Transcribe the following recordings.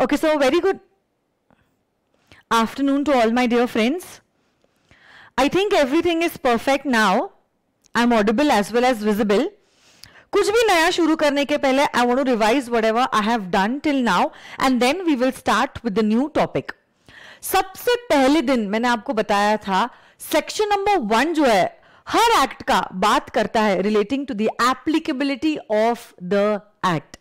Okay, so very good afternoon to all my dear friends. I think is perfect now I am audible as well as visible. कुछ भी नया शुरू करने के पहले I want to revise whatever I have done till now and then we will start with the new topic सबसे पहले दिन मैंने आपको बताया था सेक्शन नंबर वन जो है हर एक्ट का बात करता है relating to the applicability of the act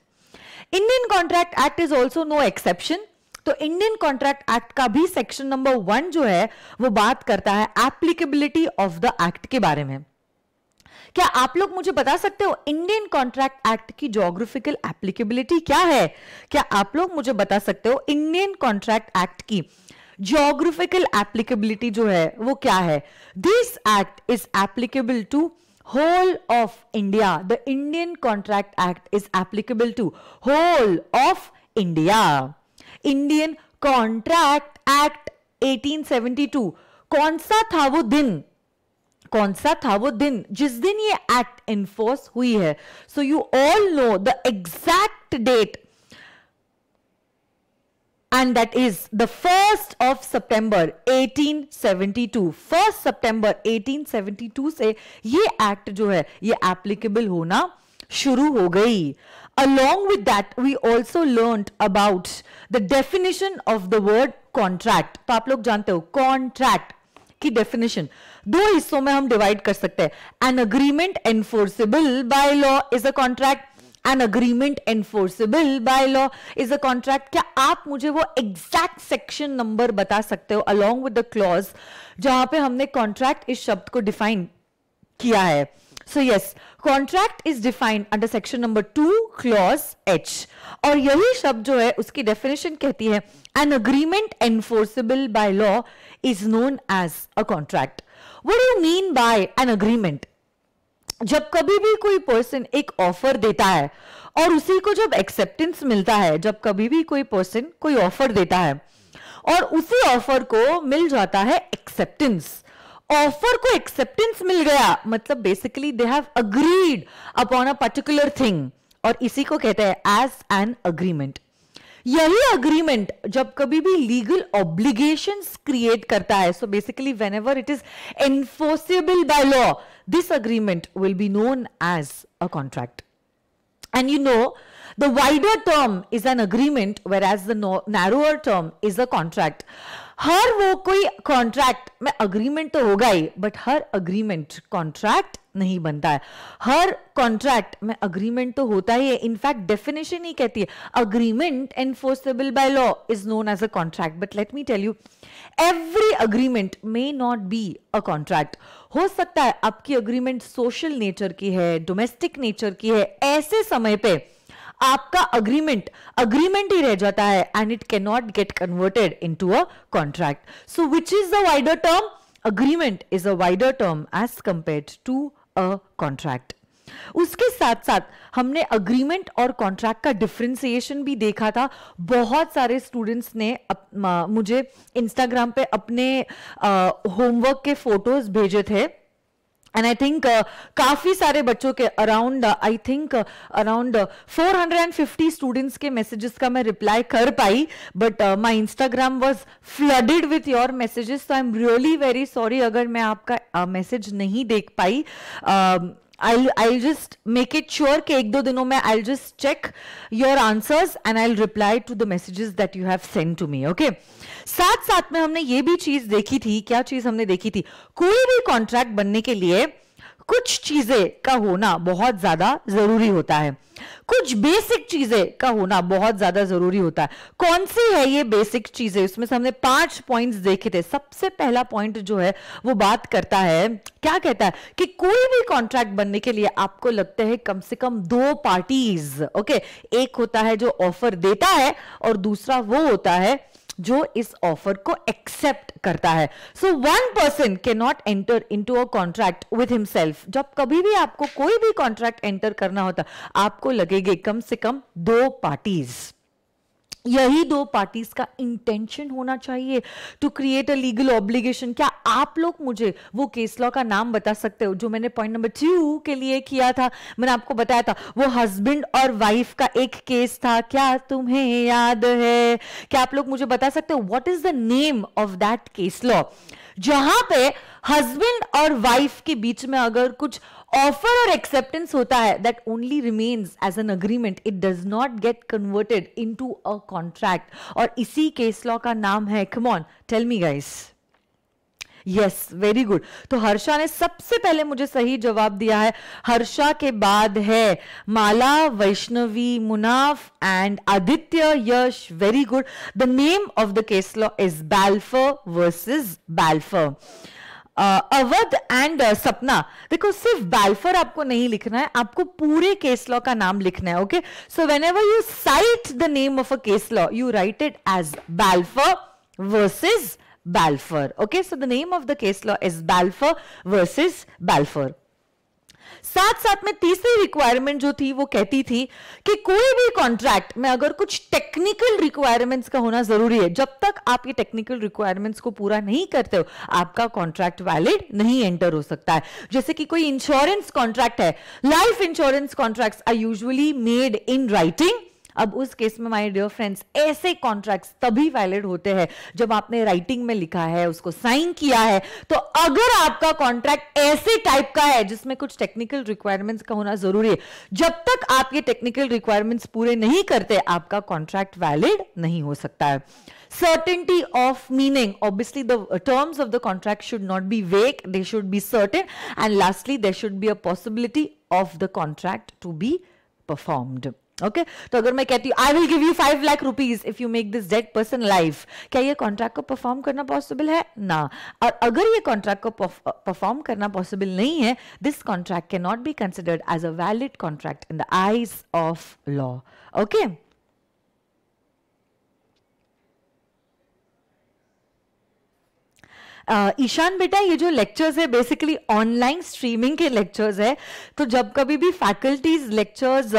Indian contract act is also no exception तो इंडियन कॉन्ट्रैक्ट एक्ट का भी सेक्शन नंबर वन जो है वो बात करता है एप्लीकेबिलिटी ऑफ द एक्ट के बारे में क्या आप लोग मुझे बता सकते हो इंडियन कॉन्ट्रैक्ट एक्ट की जोग्राफिकल एप्लीकेबिलिटी क्या है क्या आप लोग मुझे बता सकते हो इंडियन कॉन्ट्रैक्ट एक्ट की जोग्राफिकल एप्लीकेबिलिटी जो है वो क्या है this act is applicable to whole of India. The Indian Contract Act is applicable to whole of India. Indian Contract Act 1872. कौन सा था वो दिन कौन सा था वो दिन जिस दिन ये एक्ट इन्फोर्स हुई है so you all know the exact date and that is the 1st of September 1872 1st September 1872 से ये act जो है ये applicable होना शुरू हो गई along with that we also learnt about the definition of the word contract तो आप लोग जानते हो contract की definition दो हिस्सों में हम डिवाइड कर सकते हैं an agreement enforceable by law is a contract an agreement enforceable by law is a contract क्या आप मुझे वो एग्जैक्ट सेक्शन नंबर बता सकते हो अलोंग विद द क्लॉज जहां पे हमने कॉन्ट्रैक्ट इस शब्द को डिफाइन किया है so yes contract is defined under section number two clause H और यही शब्द जो है उसकी डेफिनेशन कहती है an agreement enforceable by law is known as a contract what you mean by an agreement जब कभी भी कोई पर्सन एक ऑफर देता है और उसी को जब एक्सेप्टेंस मिलता है जब कभी भी कोई पर्सन कोई ऑफर देता है और उसी ऑफर को मिल जाता है एक्सेप्टेंस ऑफर को एक्सेप्टेंस मिल गया मतलब basically they have agreed upon a particular thing और इसी को कहते हैं एज एन अग्रीमेंट यही अग्रीमेंट जब कभी भी लीगल ऑब्लिगेशन क्रिएट करता है so basically whenever it is enforceable by law this agreement will be known as a contract and you know the wider term is an agreement whereas the narrower term is a contract हर वो कोई contract में agreement तो होगा ही but हर agreement contract नहीं बनता है हर कॉन्ट्रैक्ट में अग्रीमेंट तो होता ही है इनफैक्ट डेफिनेशन ही कहती है agreement enforceable by law is known as a contract but let me tell you every agreement may not be a contract हो सकता है आपकी अग्रीमेंट सोशल नेचर की है डोमेस्टिक नेचर की है ऐसे समय पर आपका अग्रीमेंट अग्रीमेंट ही रह जाता है and it can not get converted into a contract so which is the wider term agreement is a wider term as compare to a contract उसके साथ साथ हमने अग्रीमेंट और कॉन्ट्रैक्ट का डिफ्रेंसिएशन भी देखा था बहुत सारे स्टूडेंट्स ने अप, मुझे इंस्टाग्राम पे अपने होमवर्क के फोटोज भेजे थे एंड आई थिंक काफ़ी सारे बच्चों के around I think around 450 students के मैसेजेस का मैं रिप्लाई कर पाई but my Instagram was flooded with your messages तो I am really very sorry अगर मैं आपका मैसेज uh, नहीं देख पाई uh, I I just make it sure कि एक दो दिनों में I just check your answers and I reply to the messages that you have send to me okay साथ साथ में हमने ये भी चीज देखी थी क्या चीज हमने देखी थी कोई भी कॉन्ट्रैक्ट बनने के लिए कुछ चीजें का होना बहुत ज्यादा जरूरी होता है कुछ बेसिक चीजें का होना बहुत ज्यादा जरूरी होता है कौन सी है ये बेसिक चीजें उसमें से हमने पांच पॉइंट्स देखे थे सबसे पहला पॉइंट जो है वो बात करता है क्या कहता है कि कोई भी कॉन्ट्रैक्ट बनने के लिए आपको लगते हैं कम से कम दो पार्टीज ओके एक होता है जो ऑफर देता है और दूसरा वो होता है जो इस ऑफर को एक्सेप्ट करता है सो वन पर्सन के not enter into a contract with himself जब कभी भी आपको कोई भी कॉन्ट्रैक्ट एंटर करना होता आपको लगेगी कम से कम दो पार्टीज़ यही दो पार्टीज का इंटेंशन होना चाहिए to create a legal obligation क्या आप लोग मुझे वो केस लॉ का नाम बता सकते हो जो मैंने पॉइंट नंबर टू के लिए किया था मैंने आपको बताया था वो हस्बैंड और वाइफ का एक केस था क्या तुम्हें याद है क्या आप लोग मुझे बता सकते हो what is the name of that case law जहां पे हस्बैंड और वाइफ के बीच में अगर कुछ ऑफर और एक्सेप्टेंस होता है that only remains as an agreement it does not get converted into a contract और इसी केस लॉ का नाम है come on tell me guys yes very good तो हर्षा ने सबसे पहले मुझे सही जवाब दिया है हर्षा के बाद है Mala Vaishnavi Munaf and Aditya Yash very good the name of the case law is Balfour versus Balfour Avadh and Sapna देखो सिर्फ बैल्फर आपको नहीं लिखना है आपको पूरे केस लॉ का नाम लिखना है okay so whenever you cite the name of a case law you write it as Balfour versus Balfour okay so the name of the case law is Balfour versus Balfour साथ साथ में तीसरी requirement जो थी वो कहती थी कि कोई भी कॉन्ट्रैक्ट में अगर कुछ टेक्निकल रिक्वायरमेंट्स का होना जरूरी है जब तक आप ये टेक्निकल रिक्वायरमेंट्स को पूरा नहीं करते हो आपका कॉन्ट्रैक्ट वैलिड नहीं एंटर हो सकता है जैसे कि कोई इंश्योरेंस कॉन्ट्रैक्ट है life insurance contract are usually made in writing अब उस केस में माय डियर फ्रेंड्स ऐसे कॉन्ट्रैक्ट्स तभी वैलिड होते हैं जब आपने राइटिंग में लिखा है उसको साइन किया है तो अगर आपका कॉन्ट्रैक्ट ऐसे टाइप का है जिसमें कुछ टेक्निकल रिक्वायरमेंट्स का होना जरूरी है जब तक आप ये टेक्निकल रिक्वायरमेंट्स पूरे नहीं करते आपका कॉन्ट्रैक्ट वैलिड नहीं हो सकता है certainty of meaning obviously the terms of the contract should not be vague they should be certain and lastly they should be a possibility of the contract to be performed okay okay? तो अगर मैं कहती हूँ I will give you five lakh rupees if you make this dead person life क्या ये contract को perform करना possible है ना और अगर ये कॉन्ट्रैक्ट को परफॉर्म करना पॉसिबल नहीं है this contract can not be considered as a valid contract in the eyes of law okay Ishaan बेटा ये जो लेक्चर्स है बेसिकली ऑनलाइन स्ट्रीमिंग के लेक्चर्स है तो जब कभी भी फैकल्टीज लेक्चर्स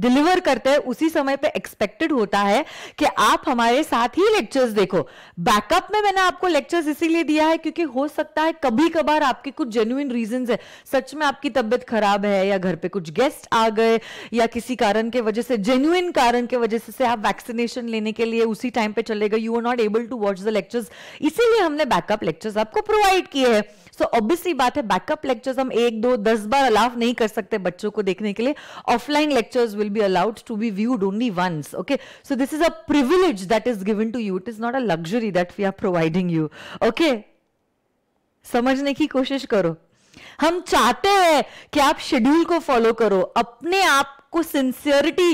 डिलीवर करते हैं उसी समय पे एक्सपेक्टेड होता है कि आप हमारे साथ ही लेक्चर्स देखो बैकअप में मैंने आपको लेक्चर्स इसीलिए दिया है क्योंकि हो सकता है कभी कभार आपके कुछ जेन्यून रीजन है सच में आपकी तबियत खराब है या घर पे कुछ गेस्ट आ गए या किसी कारण के वजह से जेन्यून कारण के वजह से आप वैक्सीनेशन लेने के लिए उसी टाइम पे चले गए you are not able to watch the lectures इसीलिए हमने बैकअप लेक्चर लेक्चर्स आपको प्रोवाइड किए हैं सो ऑब्वियसली बात है बैकअप लेक्चर्स हम एक दो दस बार अलाउ नहीं कर सकते बच्चों को देखने के लिए offline lectures will be allowed to be viewed only once okay so this is a privilege that is given to you it is not a luxury that we are providing you okay समझने की कोशिश करो हम चाहते हैं कि आप schedule को फॉलो करो अपने आप आपको सिंसियरिटी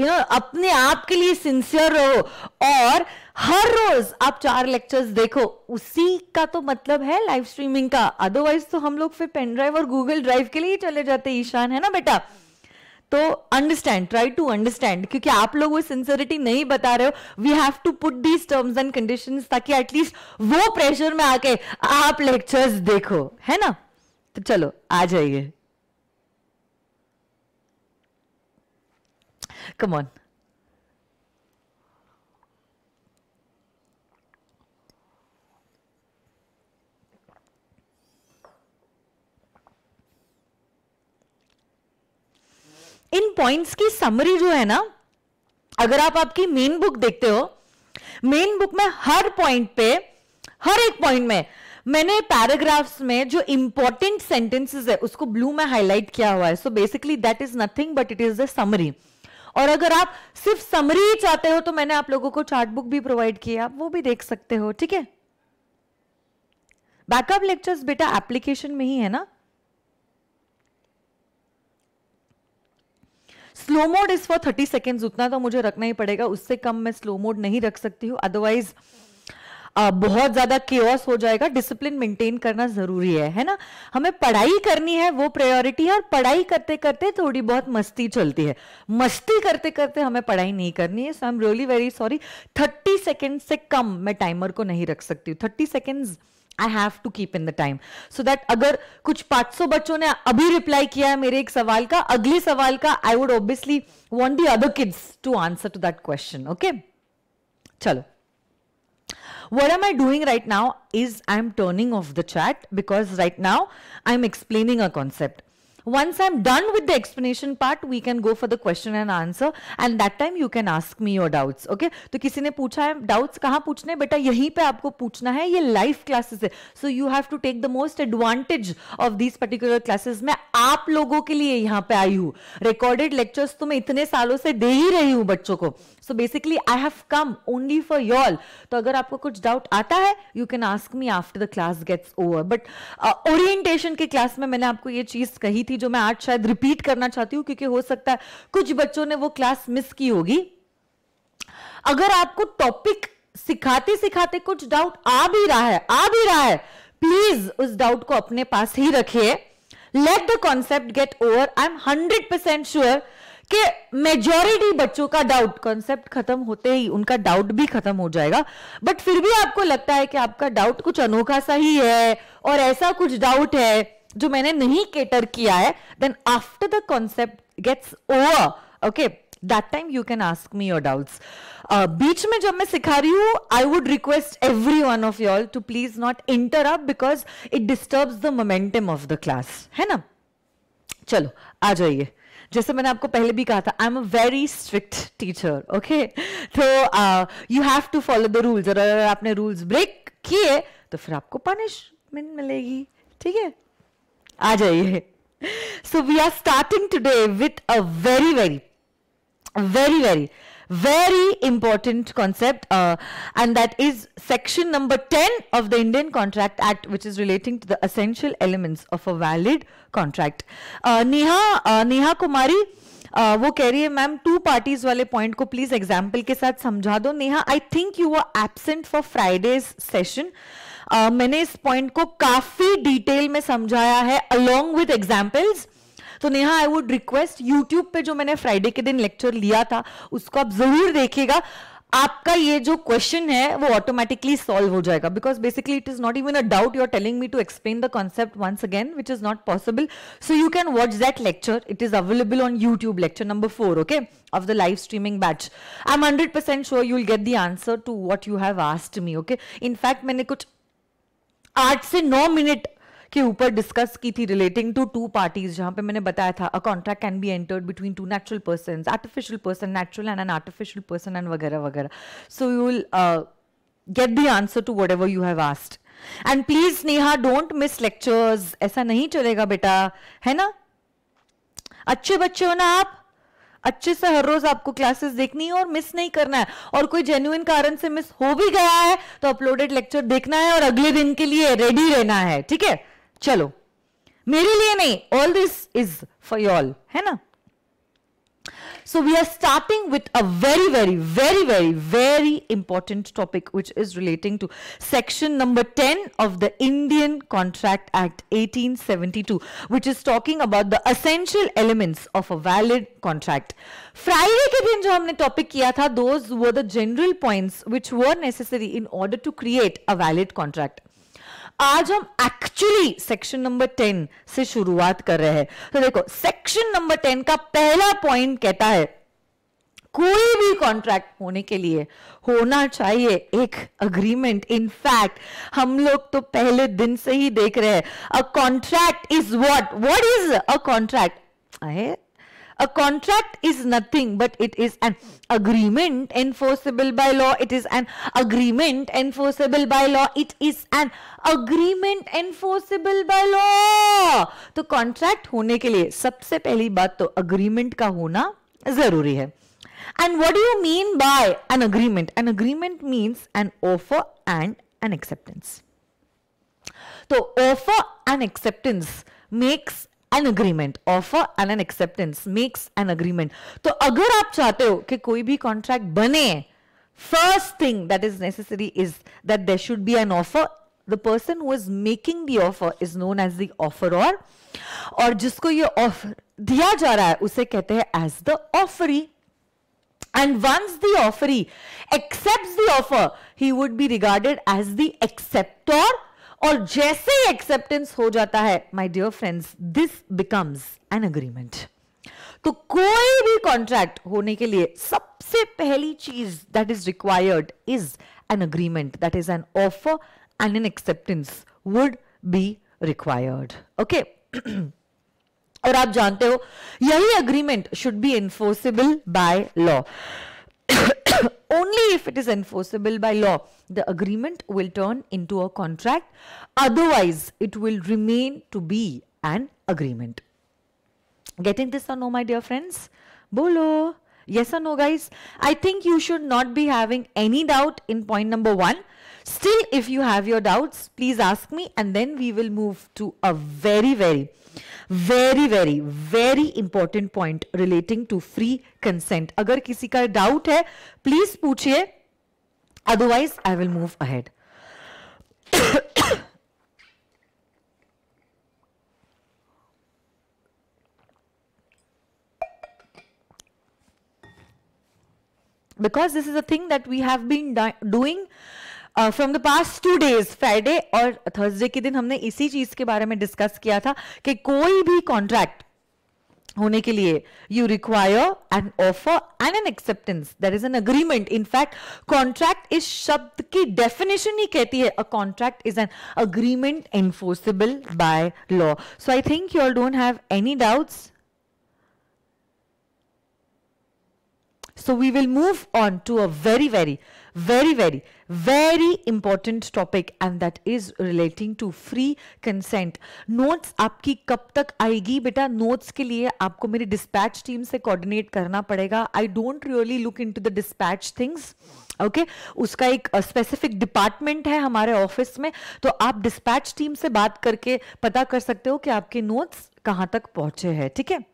यू नो अपने आप के लिए सिंसियर रहो और हर रोज आप चार लेक्चर्स देखो उसी का तो मतलब है लाइव स्ट्रीमिंग का अदरवाइज तो हम लोग फिर पेन ड्राइव और गूगल ड्राइव के लिए चले जाते ईशान है ना बेटा तो अंडरस्टैंड ट्राई टू अंडरस्टैंड क्योंकि आप लोग वो सिंसियरिटी नहीं बता रहे हो we have to put these terms and condition ताकि एटलीस्ट वो प्रेशर में आके आप लेक्चर्स देखो है ना तो चलो आ जाइए Come on. इन पॉइंट्स की समरी जो है ना अगर आप आपकी मेन बुक देखते हो मेन बुक में हर पॉइंट पे हर एक पॉइंट में मैंने पैराग्राफ्स में जो इंपॉर्टेंट सेंटेंसेस है उसको ब्लू में हाईलाइट किया हुआ है so basically that is nothing but it is the summary और अगर आप सिर्फ समरी चाहते हो तो मैंने आप लोगों को चार्ट बुक भी प्रोवाइड किया आप वो भी देख सकते हो ठीक है बैकअप लेक्चर्स बेटा एप्लीकेशन में ही है ना slow mode is for thirty second उतना तो मुझे रखना ही पड़ेगा उससे कम मैं स्लो मोड नहीं रख सकती हूं अदरवाइज बहुत ज्यादा केयस हो जाएगा डिसिप्लिन मेंटेन करना जरूरी है है ना हमें पढ़ाई करनी है वो प्रायोरिटी है और पढ़ाई करते करते थोड़ी बहुत मस्ती चलती है मस्ती करते करते हमें पढ़ाई नहीं करनी है so I am really very sorry thirty second से कम मैं टाइमर को नहीं रख सकती हूँ thirty seconds I have to keep in the time so that अगर कुछ 500 बच्चों ने अभी रिप्लाई किया है मेरे एक सवाल का अगले सवाल का I would obviously want the other kids to answer to that question okay चलो What am I doing right now is I'm turning off the chat because right now I'm explaining a concept. Once I'm done with the explanation part, we can go for the question and answer and that time you can ask me your doubts. Okay? to kisi ne pucha hai doubts kahan puchne beta yahi pe aapko puchna hai ye live classes hai So you have to take the most advantage of these particular classes. main aap logo ke liye yahan pe aayi hu Recorded lectures to main itne सालों se de hi rahi hu bachcho ko So basically I have come only for you all to agar aapko kuch doubt aata hai you can ask me after the class gets over but uh, orientation ke class mein maine aapko ye cheez kahi thi थी जो मैं आज शायद repeat करना चाहती हूं क्योंकि हो सकता है कुछ बच्चों ने वो क्लास मिस की होगी अगर आपको टॉपिक सिखाते सिखाते कुछ डाउट आ भी रहा है आ भी रहा है प्लीज उस डाउट को अपने पास ही रखिए let the concept get over I am hundred percent sure कि मेजोरिटी बच्चों का डाउट कॉन्सेप्ट खत्म होते ही उनका डाउट भी खत्म हो जाएगा बट फिर भी आपको लगता है कि आपका डाउट कुछ अनोखा सा ही है और ऐसा कुछ डाउट है जो मैंने नहीं केटर किया है then after the concept gets over okay that time you can ask me your doubts बीच में जब मैं सिखा रही हूं I would request every one of all to please not interrupt because it disturbs the momentum of the class है ना चलो आ जाइए जैसे मैंने आपको पहले भी कहा था I am a very strict teacher okay तो you have to follow the rules और अगर आपने रूल्स ब्रेक किए तो फिर आपको पनिशमेंट मिलेगी ठीक है आ जाइए so we are starting today with a very very very very very important concept uh, and that is section number 10 of the indian contract act which is relating to the essential elements of a valid contract uh, neha uh, neha kumari Uh, वो कह रही है ma'am two parties वाले point को please example के साथ समझा दो Neha I think you were absent for Friday's session uh, मैंने इस पॉइंट को काफी डिटेल में समझाया है अलोंग विथ एग्जाम्पल्स तो Neha I would request YouTube पे जो मैंने फ्राइडे के दिन लेक्चर लिया था उसको आप जरूर देखिएगा आपका ये जो क्वेश्चन है वो ऑटोमेटिकली सॉल्व हो जाएगा because basically it is not even a doubt you are telling me to explain the concept once again which is not possible so you can watch that lecture it is available on YouTube lecture number four okay of the live streaming batch I am hundred percent sure you will get the answer to what you have asked me okay in fact मैंने कुछ आठ से नौ minute के ऊपर discuss की थी relating to to parties जहां पे मैंने बताया था a contract can be entered between two natural person artificial person natural and an artificial person and वगैरह वगैरह so you will get the answer to whatever you have asked and please Neha don't miss lectures ऐसा नहीं चलेगा बेटा है ना अच्छे बच्चे हो ना आप अच्छे से हर रोज आपको क्लासेस देखनी है और मिस नहीं करना है और कोई जेन्युन कारण से मिस हो भी गया है तो अपलोडेड लेक्चर देखना है और अगले दिन के लिए रेडी रहना है ठीक है चलो मेरे लिए नहीं all this is for all है ना So we are starting with a very, very, very, very, very important topic which is relating to section number 10 of the Indian Contract Act 1872 which is talking about the essential elements of a valid contract. Friday के दिन जो हमने topic those were the general points which were necessary in order to create a valid contract. आज हम actually section number ten से शुरुआत कर रहे हैं तो देखो सेक्शन नंबर टेन का पहला पॉइंट कहता है कोई भी कॉन्ट्रैक्ट होने के लिए होना चाहिए एक अग्रीमेंट इनफैक्ट हम लोग तो पहले दिन से ही देख रहे हैं a contract is what what is a contract A contract is nothing but it is an agreement enforceable by law. It is an agreement enforceable by law. It is an agreement enforceable by law. तो contract होने के लिए सबसे पहली बात तो agreement का होना जरूरी है And what do you mean by an agreement? An agreement means an offer and an acceptance. So offer and acceptance makes an agreement offer and an acceptance makes an agreement तो अगर आप चाहते हो कि कोई भी कॉन्ट्रैक्ट बने first thing that is necessary is that there should be an offer the person who is making the offer is known as the offeror और जिसको ये ऑफर दिया जा रहा है उसे कहते हैं as the offeree and once the offeree accept the offer he would be regarded as the acceptor और जैसे ही एक्सेप्टेंस हो जाता है my dear friends this becomes an agreement तो कोई भी कॉन्ट्रैक्ट होने के लिए सबसे पहली चीज that is required is an agreement that is an offer and an acceptance would be required okay और आप जानते हो यही agreement should be enforceable by law only if it is enforceable by law. The agreement will turn into a contract, otherwise, it will remain to be an agreement. Getting this or no, my dear friends? Bolo! Yes or no, guys? I think you should not be having any doubt in point number one. Still, if you have your doubts, please ask me and then we will move to a very, very very very very important point relating to free consent अगर किसी का डाउट है please पूछिए otherwise I will move ahead because this is a thing that we have been doing from the past two days Friday और Thursday के दिन हमने इसी चीज के बारे में डिस्कस किया था कि कोई भी कॉन्ट्रैक्ट होने के लिए you require an offer and an acceptance that is an agreement in fact contract इस शब्द की डेफिनेशन ही कहती है a contract is an agreement enforceable by law so I think you all don't have any doubts so we will move on to a very very very very very important topic and that is relating to free consent notes आपकी कब तक आएगी बेटा notes के लिए आपको मेरी dispatch team से coordinate करना पड़ेगा I don't really look into the dispatch things okay okay? उसका एक स्पेसिफिक डिपार्टमेंट है हमारे ऑफिस में तो आप डिस्पैच टीम से बात करके पता कर सकते हो कि आपके नोट्स कहां तक पहुंचे हैं ठीक है थीके?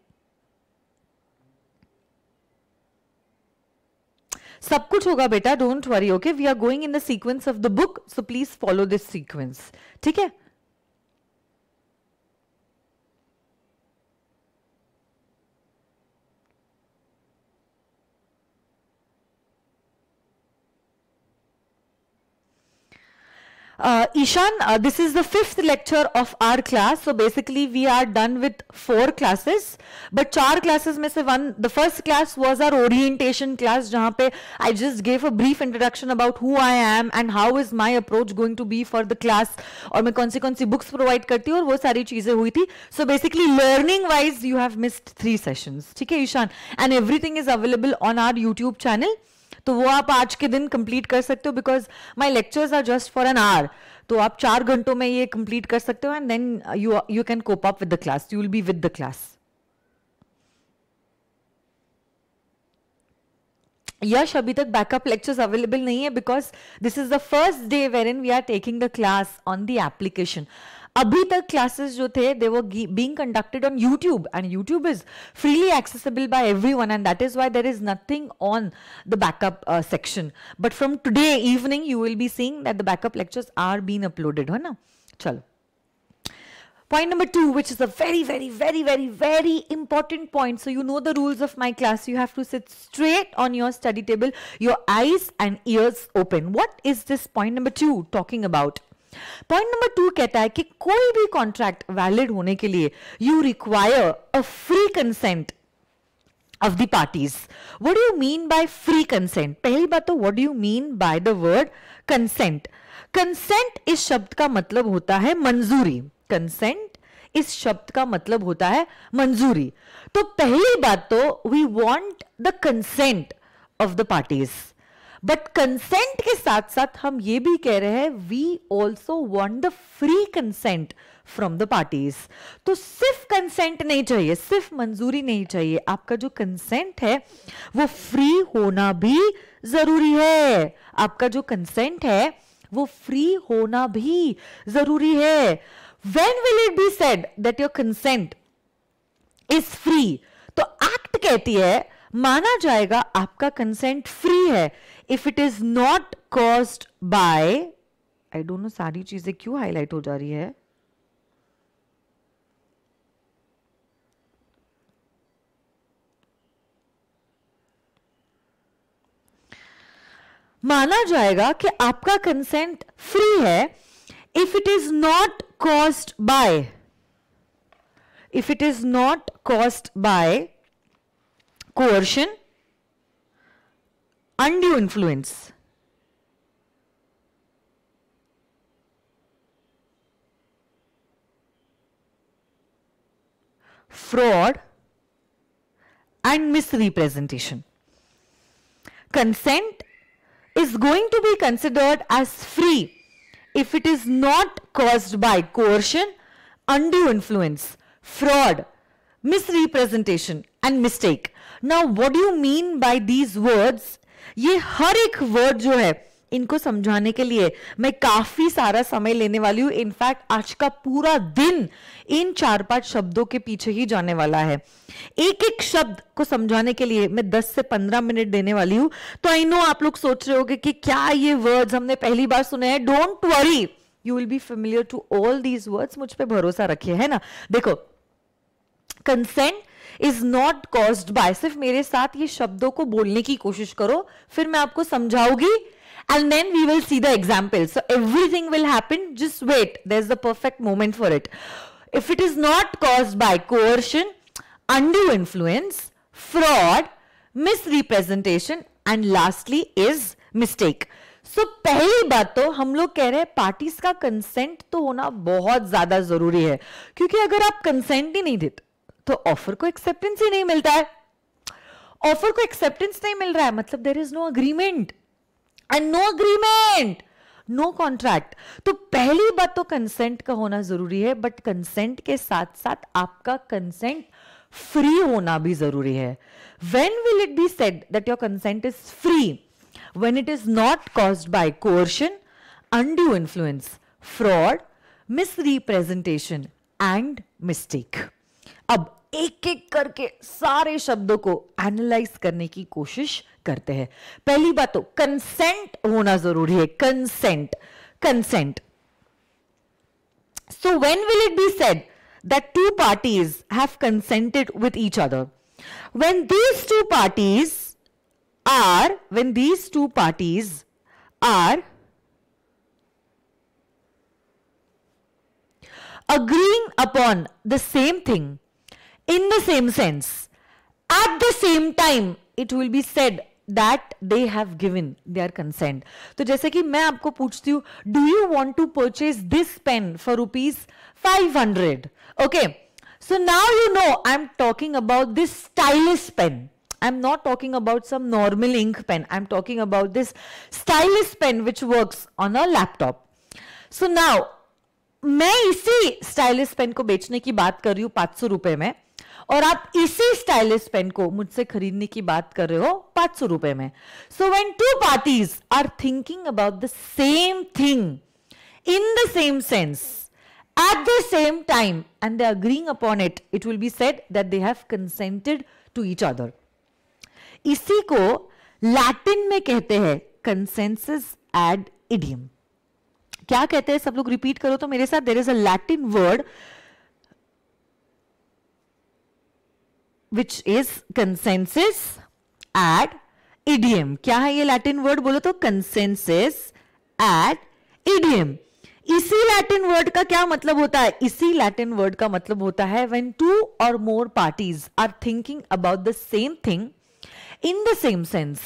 सब कुछ होगा बेटा don't worry okay we are going in the sequence of the book so please follow this sequence ठीक है Uh, Ishan, uh, this is the fifth lecture of our class. So basically we are done with four classes. But four classes mein se one, the first class was our orientation class jahan pe I just gave a brief introduction about who I am and how is my approach going to be for the class aur main kaun si kaun si books provide karti hu aur wo sari cheeze hui thi So basically learning wise you have missed three sessions. theek hai Ishan? And everything is available on our YouTube channel. तो वो आप आज के दिन complete कर सकते हो because my lectures are just for an hour तो आप चार घंटों में ये कंप्लीट कर सकते हो and then you you can cope up with the class you will be with the class Yash अभी तक बैकअप लेक्चर्स अवेलेबल नहीं है because this is the first day wherein we are taking the class on the application अभी तक classes जो थे they were being conducted on YouTube and YouTube is freely accessible by everyone and that is why there is nothing on the backup section but from today evening you will be seeing that the backup lectures are being uploaded है ना चलो Point number two, which is a very, very, very, very, very important point. So you know the rules of my class. You have to sit straight on your study table, your eyes and ears open. What is this point number two talking about? Point number two कहता है कि कोई भी contract valid होने के लिए you require a free consent of the parties what do you mean by free consent पहली बात तो what do you mean by the word consent consent इस शब्द का मतलब होता है मंजूरी कंसेंट इस शब्द का मतलब होता है मंजूरी तो पहली बात तो we want the consent of the parties but consent के साथ साथ हम ये भी कह रहे हैं we also want the free consent from the parties तो सिर्फ कंसेंट नहीं चाहिए सिर्फ मंजूरी नहीं चाहिए आपका जो कंसेंट है वो फ्री होना भी जरूरी है आपका जो कंसेंट है वो फ्री होना भी जरूरी है when will it be said that your consent is free तो एक्ट कहती है माना जाएगा आपका कंसेंट फ्री है if it is not caused by I don't know सारी चीजें क्यों हाईलाइट हो जा रही है माना जाएगा कि आपका कंसेंट फ्री है if it is not caused by if it is not caused by coercion undue influence. Fraud and misrepresentation. Consent is going to be considered as free if it is not caused by coercion, undue influence, fraud, misrepresentation and mistake. Now what do you mean by these words ये हर एक word जो है इनको समझाने के लिए मैं काफी सारा समय लेने वाली हूं इनफैक्ट आज का पूरा दिन इन चार पांच शब्दों के पीछे ही जाने वाला है एक एक शब्द को समझाने के लिए मैं 10 से 15 मिनट देने वाली हूं तो आई नो आप लोग सोच रहे होंगे कि क्या ये वर्ड्स हमने पहली बार सुने हैं don't worry you will be familiar to all these words मुझ पर भरोसा रखिए है ना देखो consent is not cause by सिर्फ मेरे साथ ये शब्दों को बोलने की कोशिश करो फिर मैं आपको समझाऊंगी and then we will see the example so everything will happen just wait the perfect moment for it if it is not cause by coercion undue influence fraud misrepresentation and lastly is mistake so पहली बात तो हम लोग कह रहे हैं parties का consent तो होना बहुत ज्यादा जरूरी है क्योंकि अगर आप कंसेंट ही नहीं देते तो ऑफर को एक्सेप्टेंस ही नहीं मिलता है ऑफर को एक्सेप्टेंस नहीं मिल रहा है मतलब there is no agreement and no agreement no contract तो पहली बात तो कंसेंट का होना जरूरी है बट कंसेंट के साथ साथ आपका कंसेंट फ्री होना भी जरूरी है when will it be said that your consent is free when it is not cause by coercion undue influence fraud misrepresentation and mistake अब एक एक करके सारे शब्दों को एनालाइज करने की कोशिश करते हैं पहली बात तो कंसेंट होना जरूरी है consent consent so when will it be said that two parties have consented with each other when these two parties are when these two parties are agreeing upon the same thing in the same sense. At the same time, it will be said that they have given their consent. So, just like I ask you, do you want to purchase this pen for rupees 500? Okay. So, now you know I am talking about this stylus pen. I am not talking about some normal ink pen. I am talking about this stylus pen which works on a laptop. So, now, I am talking about this stylus pen ko bechne ki baat kar और आप इसी stylish pen को मुझसे खरीदने की बात कर रहे हो पांच सौ रुपए में so when two parties are thinking about the same thing in the same sense at the same time and they agreeing upon it it will be set that they have consented to each other इसी को Latin में कहते हैं consensus ad idiom क्या कहते हैं सब लोग रिपीट करो तो मेरे साथ there is a Latin word which is consensus eight idem क्या है ये लैटिन वर्ड बोलो तो कंसेंसिस एट इडियम इसी लैटिन वर्ड का क्या मतलब होता है इसी लैटिन वर्ड का मतलब होता है व्हेन टू और more parties are thinking about the same thing in the same sense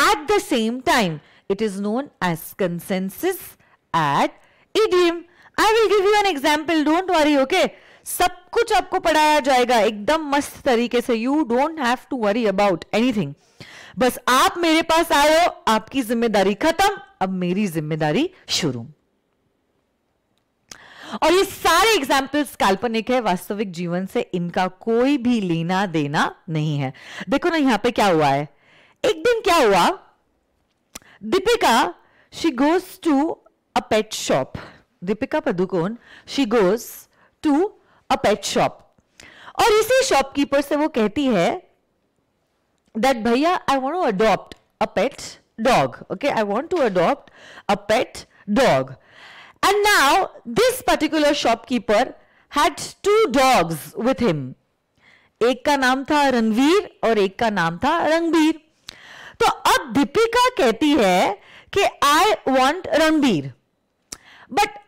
at the same time it is known as consensus eight idem I will give you an example don't worry okay सब कुछ आपको पढ़ाया जाएगा एकदम मस्त तरीके से you don't have to worry about anything बस आप मेरे पास आए हो आपकी जिम्मेदारी खत्म अब मेरी जिम्मेदारी शुरू और ये सारे एग्जाम्पल्स काल्पनिक है वास्तविक जीवन से इनका कोई भी लेना देना नहीं है देखो ना यहां पे क्या हुआ है एक दिन क्या हुआ Deepika she goes to a pet shop Deepika Padukone she goes to a pet shop और इसी शॉपकीपर से वो कहती है दैट भैया I want to adopt a pet dog okay I want to adopt a pet dog and now this particular shopkeeper had two dogs with him एक का नाम था रणवीर और एक का नाम था रणबीर तो अब दीपिका कहती है कि I want Ranbir but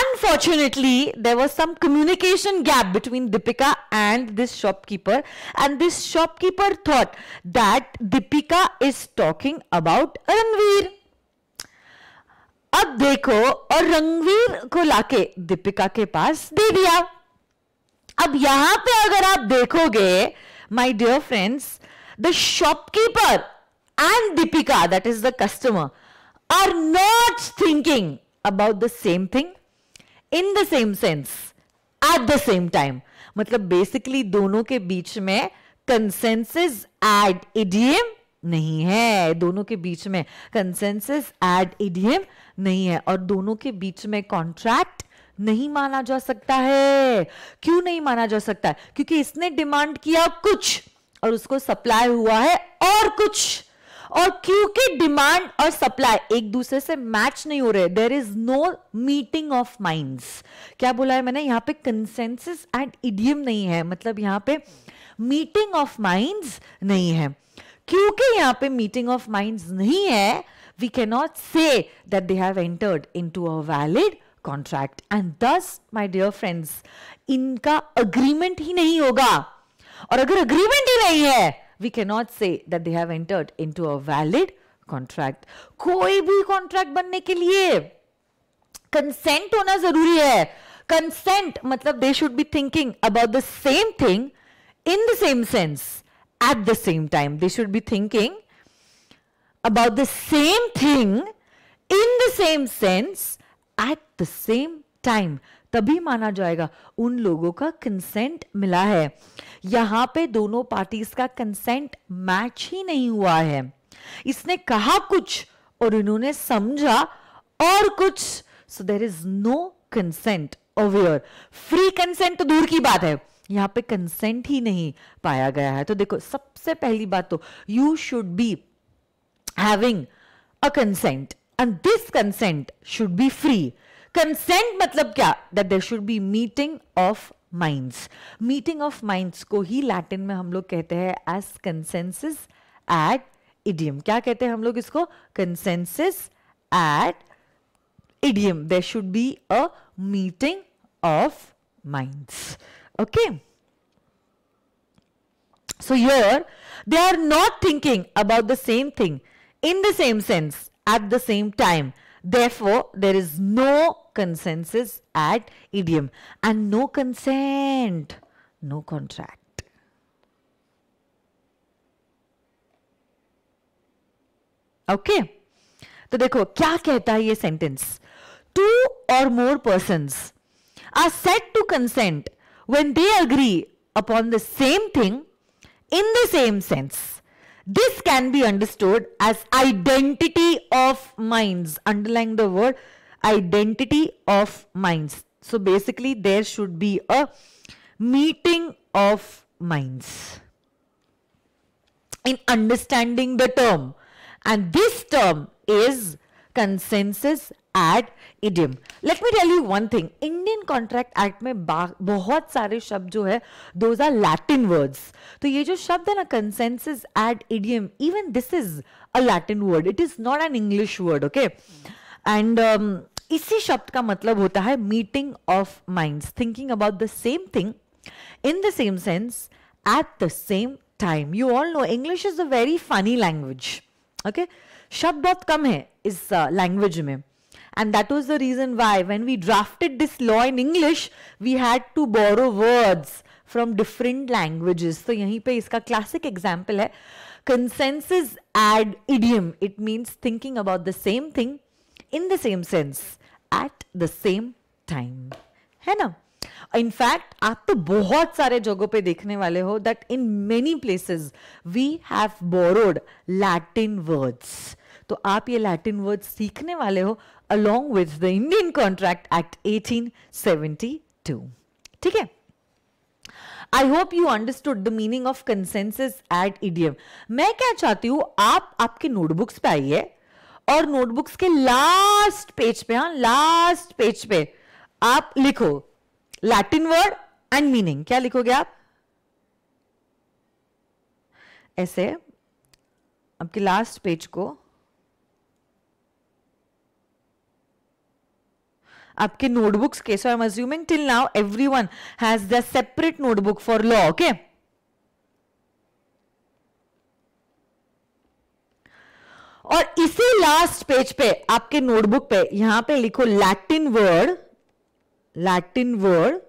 Unfortunately, there was some communication gap between Deepika and this shopkeeper and this shopkeeper thought that Deepika is talking about Ranveer. अब देखो और रणवीर को लाके दीपिका के पास दे दिया अब यहां पे अगर आप देखोगे my dear friends, the shopkeeper and Dipika, that is the customer, are not thinking about the same thing. In the same sense at the same time मतलब बेसिकली दोनों के बीच में कंसेंसिस एड इडियम नहीं है दोनों के बीच में कंसेंसिस एड इडियम नहीं है और दोनों के बीच में कॉन्ट्रैक्ट नहीं माना जा सकता है क्यों नहीं माना जा सकता है? क्योंकि इसने डिमांड किया कुछ और उसको सप्लाई हुआ है और कुछ और क्योंकि डिमांड और सप्लाई एक दूसरे से मैच नहीं हो रहे there is no meeting of minds क्या बोला है मैंने यहां पे कंसेंसिस एंड इडियम नहीं है मतलब यहां पे मीटिंग ऑफ माइंड्स नहीं है क्योंकि यहां पे मीटिंग ऑफ माइंड्स नहीं है we cannot say that they have entered to a valid contract and thus my dear friends इनका अग्रीमेंट ही नहीं होगा और अगर अग्रीमेंट ही नहीं है we cannot say that they have entered into a valid contract. कोई भी contract बनने के लिए consent होना जरूरी है consent मतलब they should be thinking about the same thing in the same sense at the same time. They should be thinking about the same thing in the same sense at the same time. तभी माना जाएगा उन लोगों का consent मिला है यहां पे दोनों पार्टीज का कंसेंट मैच ही नहीं हुआ है इसने कहा कुछ और इन्होंने समझा और कुछ so there is no consent aware free consent तो दूर की बात है यहां पे कंसेंट ही नहीं पाया गया है तो देखो सबसे पहली बात तो you should be having a consent and this consent should be free consent मतलब क्या that there should be meeting of mind meeting of mind को ही लैटिन में हम लोग कहते हैं एस कंसेंसिस एट इडियम क्या कहते हैं हम लोग इसको consensus eight idem there should be a meeting of mind okay so your they are not thinking about the same thing in the same sense at the same time Therefore, there is no consensus at idiom and no consent, no contract. Okay okay. तो देखो क्या कहता है ये sentence two और more person are set to consent when they agree upon the same thing in the same sense. This can be understood as identity of minds, underlying the word identity of minds. So basically there should be a meeting of minds in understanding the term and this term is consensus ad idem let me tell you one thing Indian contract act में बहुत सारे शब्द जो है those are Latin words तो ये जो शब्द है ना consensus ad idiom even this is a Latin word it is not an English word okay and इसी शब्द का मतलब होता है meeting of minds thinking about the same thing in the same sense at the same time you all know English is a very funny language okay शब्द बहुत कम है इस लैंग्वेज uh, में and that was the reason why when we drafted this law in english we had to borrow words from different languages so yahi pe iska classic example hai consensus ad idiom it means thinking about the same thing in the same sense at the same time है ना in fact आप तो बहुत सारे जगहों पे देखने वाले हो that in many places we have borrowed Latin words तो आप ये लैटिन वर्ड सीखने वाले हो along with the Indian contract Act 1872 ठीक है I hope you understood the meaning of consensus eight idiom मैं क्या चाहती हूं आप आपके नोटबुक्स पे आइए और नोटबुक्स के लास्ट पेज पे हाँ लास्ट पेज पे आप लिखो लैटिन वर्ड एंड मीनिंग क्या लिखोगे आप ऐसे आपके लास्ट पेज को आपके नोटबुक्स के so I am assuming till now every one has the separate notebook for law okay और इसी लास्ट पेज पे आपके नोटबुक पे यहां पे लिखो लैटिन वर्ड लैटिन वर्ड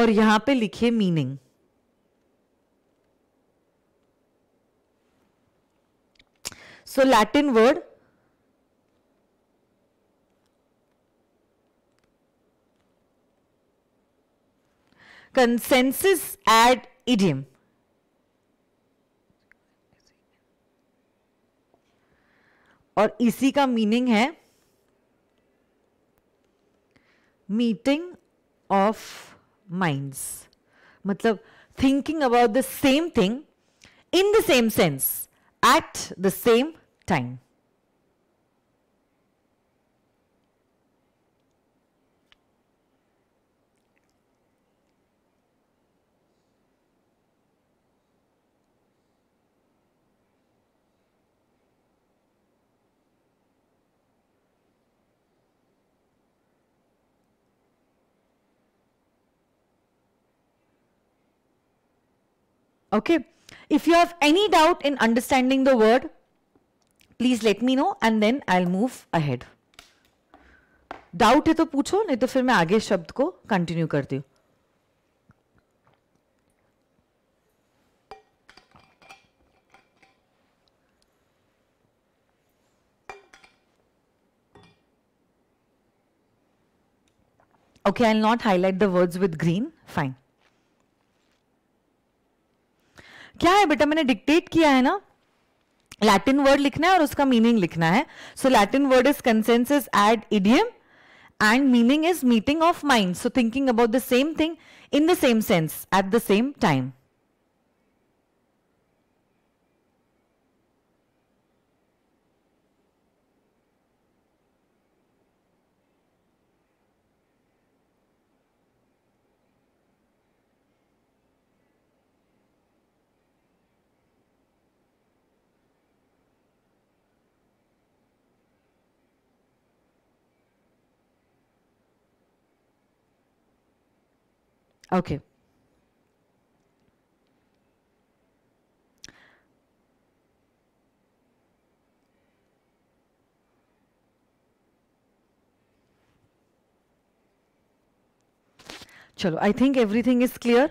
और यहां पे लिखे meaning so Latin word consensus ad idiom. और इसी का मीनिंग है मीटिंग ऑफ माइंड्स मतलब thinking about the same thing in the same sense at the same time Okay. If you have any doubt in understanding the word, please let me know and then i'll move ahead doubt है तो पूछो नहीं तो फिर मैं आगे शब्द को कंटिन्यू करती हूँ Okay, I'll not highlight the words with green. Fine. क्या है बेटा मैंने डिक्टेट किया है ना लैटिन वर्ड लिखना है और उसका मीनिंग लिखना है so Latin word is consensus ad idiom and meaning is meeting of mind so thinking about the same thing in the same sense at the same time Okay. Chalo, I think everything is clear.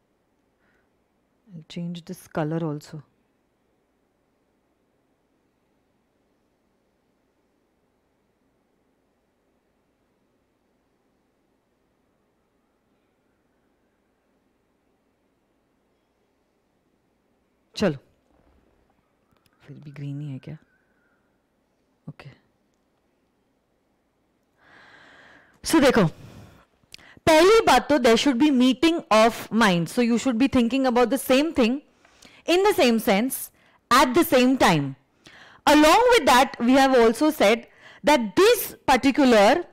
I'll change this color also चलो फिर भी green ही है क्या okay okay. So so, देखो Pato, there should be meeting of minds. So you should be thinking about the same thing in the same sense at the same time. Along with that, we have also said that this particular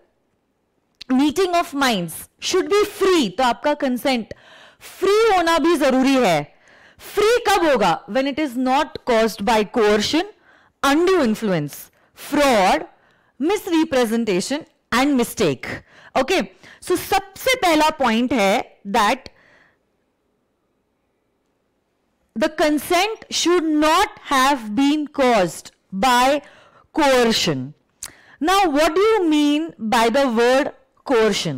meeting of minds should be free. So your consent free hona bhi zaruri hai. Free kab hoga? When it is not caused by coercion, undue influence, fraud, misrepresentation and mistake. Okay. So so, सबसे पहला point है that the consent should not have been caused by coercion now what do you mean by the word coercion?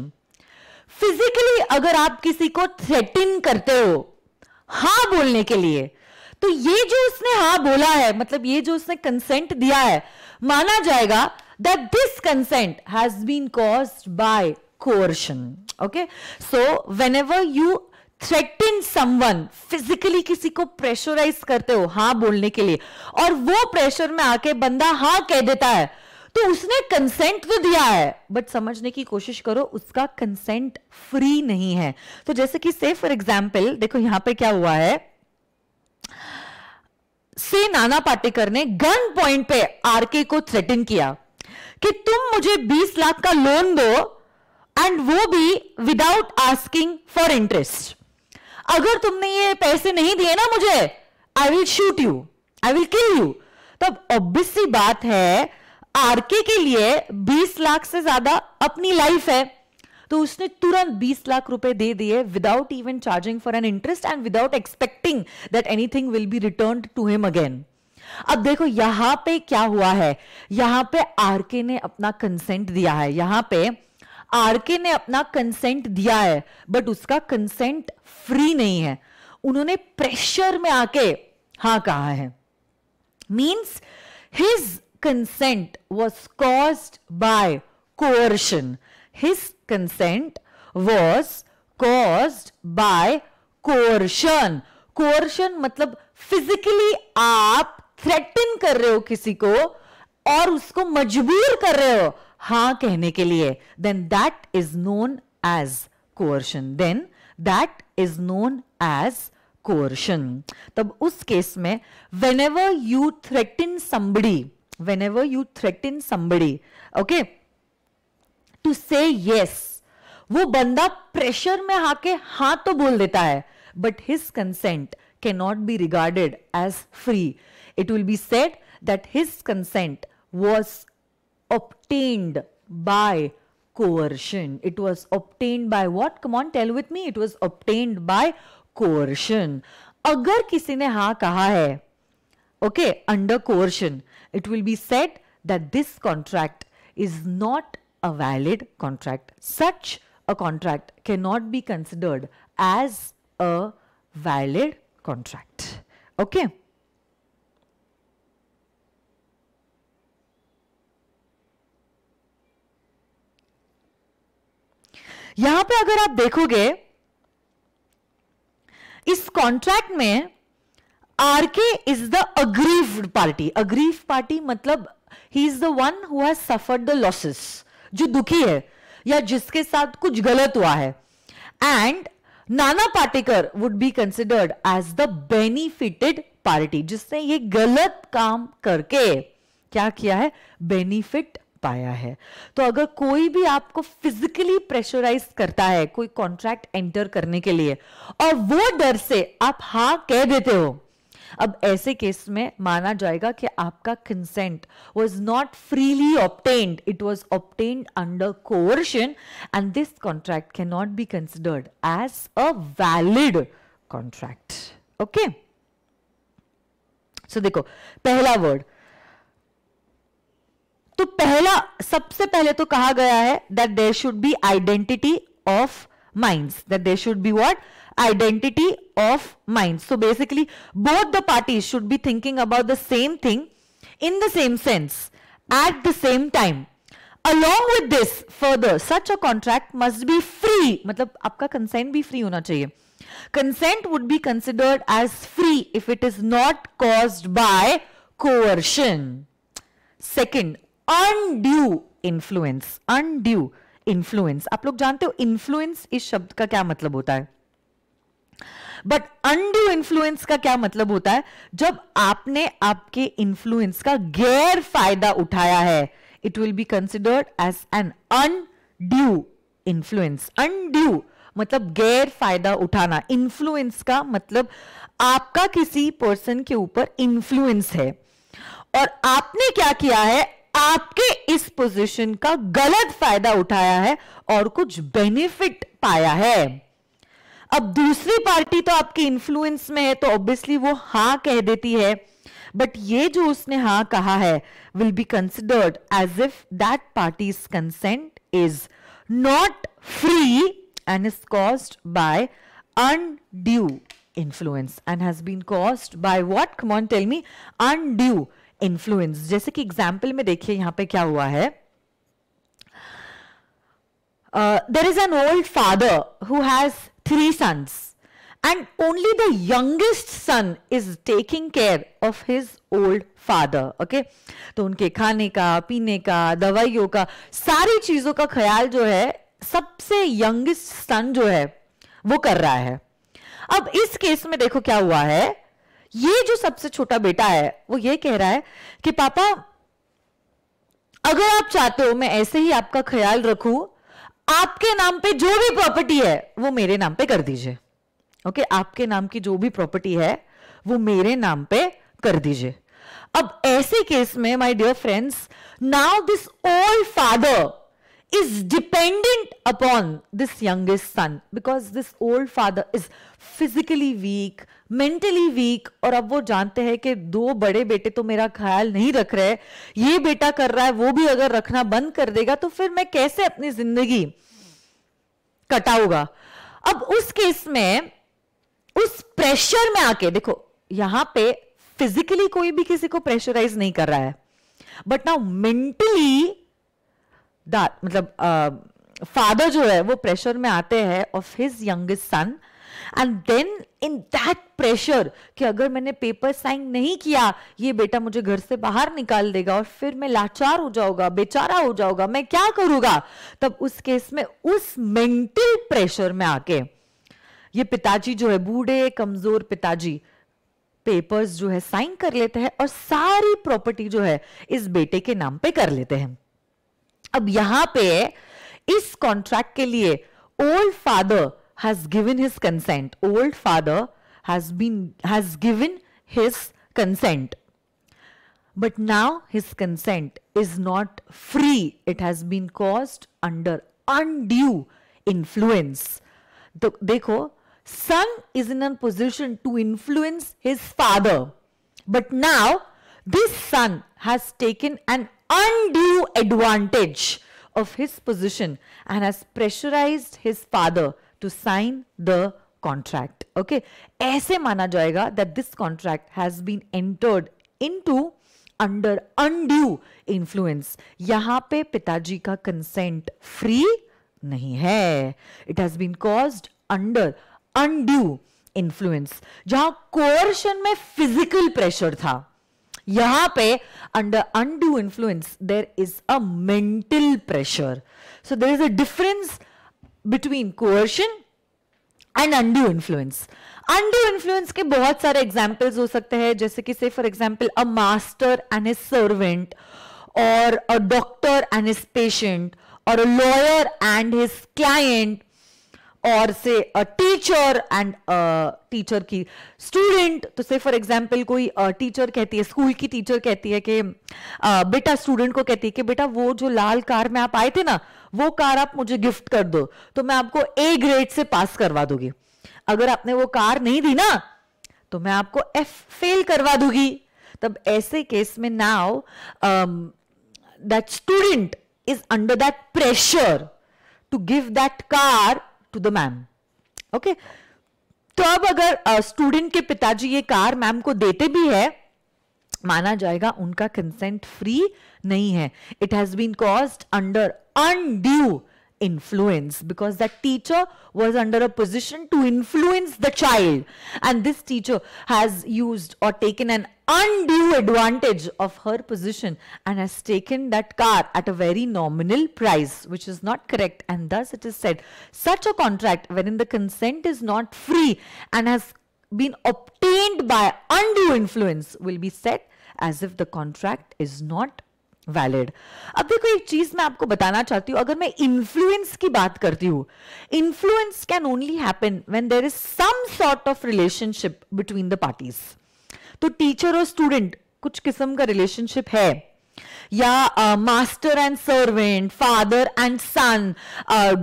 Physically अगर आप किसी को थ्रेटिन करते हो हा बोलने के लिए तो ये जो उसने हा बोला है मतलब ये जो उसने कंसेंट दिया है माना जाएगा that this consent has been caused by coercion. Okay. So whenever you threaten someone physically किसी को प्रेशराइज करते हो हाँ बोलने के लिए और वो प्रेशर में आके बंदा हाँ कह देता है तो उसने कंसेंट तो दिया है बट समझने की कोशिश करो उसका कंसेंट फ्री नहीं है तो जैसे कि से फॉर एग्जाम्पल देखो यहां पे क्या हुआ है से नाना पाटेकर ने गन पॉइंट पे आरके को थ्रेटिन किया कि तुम मुझे 20 लाख का लोन दो एंड वो भी विदाउट आस्किंग फॉर इंटरेस्ट अगर तुमने ये पैसे नहीं दिए ना मुझे I will shoot you I will kill you तब ऑब्वियस सी बात है आरके के लिए 20 लाख से ज्यादा अपनी लाइफ है तो उसने तुरंत 20 लाख रुपए दे दिए without even charging for an interest and without expecting that anything will be return to him again अब देखो यहां पे क्या हुआ है यहां पे आरके ने अपना कंसेंट दिया है यहां पे आरके ने अपना कंसेंट दिया है बट उसका कंसेंट फ्री नहीं है उन्होंने प्रेशर में आके हा कहा है means his consent was cause by coercion his consent was cause by coercion coercion मतलब फिजिकली आप थ्रेटन कर रहे हो किसी को और उसको मजबूर कर रहे हो हा कहने के लिए then that is known as coercion then that is known as coercion तब उस केस में whenever you in somebody whenever you threat in somebody okay to say yes वो बंदा प्रेशर में आके हा तो बोल देता है but his consent can not be regarded as free it will be said that his consent was obtained by coercion. It was obtained by what? Come on, tell with me. It was obtained by coercion. अगर किसी ने हाँ कहा है, okay, under coercion, it will be said that this contract is not a valid contract. Such a contract cannot be considered as a valid contract. Okay. यहां पे अगर आप देखोगे इस कॉन्ट्रैक्ट में RK is the aggrieved party aggrieve party मतलब he is the one who has suffered the losses जो दुखी है या जिसके साथ कुछ गलत हुआ है and Nana Patekar would be considered as the benefited party जिसने ये गलत काम करके क्या किया है बेनिफिट पाया है तो अगर कोई भी आपको फिजिकली प्रेशराइज करता है कोई कॉन्ट्रैक्ट एंटर करने के लिए और वो डर से आप हाँ कह देते हो अब ऐसे केस में माना जाएगा कि आपका consent was not freely obtained it was obtained under coercion and this contract can not be considered as a valid contract okay so देखो पहला वर्ड तो पहला सबसे पहले तो कहा गया है that there should be identity of minds that there should be what identity of minds so basically both the parties should be thinking about the same thing in the same sense at the same time along with this further such a contract must be free matlab aapka consent bhi free hona chahiye consent would be considered as free if it is not caused by coercion second undue influence undue influence आप लोग जानते हो influence इस शब्द का क्या मतलब होता है बट अनड्यू इन्फ्लुएंस का क्या मतलब होता है जब आपने आपके इन्फ्लुएंस का गैर फायदा उठाया है it will be considered as an undue influence undue मतलब गैर फायदा उठाना इन्फ्लुएंस का मतलब आपका किसी पर्सन के ऊपर इन्फ्लुएंस है और आपने क्या किया है आपके इस पोजीशन का गलत फायदा उठाया है और कुछ बेनिफिट पाया है अब दूसरी पार्टी तो आपके इन्फ्लुएंस में है तो ऑब्वियसली वो हां कह देती है बट ये जो उसने हां कहा है will be considered as if that party's consent is not free and is caused by undue influence and has been caused by what? Come on, tell me. Undue influence जैसे कि एग्जाम्पल में देखिए यहां पे क्या हुआ है there is an old father who has three sons and only the youngest son is taking care of his old father okay तो उनके खाने का पीने का दवाइयों का सारी चीजों का ख्याल जो है सबसे यंगेस्ट सन जो है वो कर रहा है अब इस केस में देखो क्या हुआ है ये जो सबसे छोटा बेटा है वो ये कह रहा है कि पापा अगर आप चाहते हो मैं ऐसे ही आपका ख्याल रखू आपके नाम पे जो भी प्रॉपर्टी है वो मेरे नाम पे कर दीजिए ओके okay? आपके नाम की जो भी प्रॉपर्टी है वो मेरे नाम पे कर दीजिए अब ऐसे केस में my dear friends now this old father is dependent upon this youngest son because this old father is physically weak mentally weak और अब वो जानते हैं कि दो बड़े बेटे तो मेरा ख्याल नहीं रख रहे ये बेटा कर रहा है वो भी अगर रखना बंद कर देगा तो फिर मैं कैसे अपनी जिंदगी कटाऊंगा अब उस केस में उस प्रेशर में आके देखो यहां पे फिजिकली कोई भी किसी को प्रेशराइज नहीं कर रहा है बट नाउ मेंटली मतलब फादर जो है वो प्रेशर में आते हैं of his youngest son and then in that pressure कि अगर मैंने पेपर साइन नहीं किया ये बेटा मुझे घर से बाहर निकाल देगा और फिर मैं लाचार हो जाऊंगा बेचारा हो जाऊंगा मैं क्या करूंगा तब उस केस में उस मेंटल प्रेशर में आके ये पिताजी जो है बूढ़े कमजोर पिताजी पेपर्स जो है साइन कर लेते हैं और सारी प्रॉपर्टी जो है इस बेटे के नाम पे कर लेते हैं अब यहां पे इस कॉन्ट्रैक्ट के लिए old father has given his consent. Old father has been has given his consent. But now his consent is not free. It has been caused under undue influence. The, देखो son is in a position to influence his father. But now this son has taken an undue advantage of his position and has pressurized his father to sign the contract okay ऐसे माना जाएगा this contract has been entered into under undue influence यहां पे पिताजी का consent free नहीं है it has been caused under undue influence जहां कोर्शन में फिजिकल प्रेशर था यहां पे under undue influence there is a mental pressure so there is a difference between coercion and undue influence undue influence के बहुत सारे एग्जाम्पल्स हो सकते हैं जैसे कि say for example a master and a servant और a doctor and his patient और a lawyer and his client और say a teacher and teacher की स्टूडेंट तो से फॉर एग्जाम्पल कोई टीचर uh, कहती है स्कूल की टीचर कहती है कि uh, बेटा स्टूडेंट को कहती है कि बेटा वो जो लाल कार में आप आए थे ना वो कार आप मुझे गिफ्ट कर दो तो मैं आपको ए ग्रेड से पास करवा दूंगी अगर आपने वो कार नहीं दी ना तो मैं आपको एफ फेल करवा दूंगी तब ऐसे केस में now that student is under that pressure to give that car to the ma'am okay तो अब अगर स्टूडेंट uh, के पिताजी ये कार मैम को देते भी है माना जाएगा उनका कंसेंट फ्री नहीं है it has been caused under undue influence because that teacher was under a position to influence the child and this teacher has used or taken an undue advantage of her position and has taken that car at a very nominal price which is not correct and thus it is said such a contract wherein the consent is not free and has been obtained by undue influence will be set as if the contract is not valid अब देखो एक चीज मैं आपको बताना चाहती हूं अगर मैं इन्फ्लुएंस की बात करती हूं influence can only happen when there is some sort of relationship between the parties तो टीचर और स्टूडेंट कुछ किस्म का रिलेशनशिप है या master and servant father and son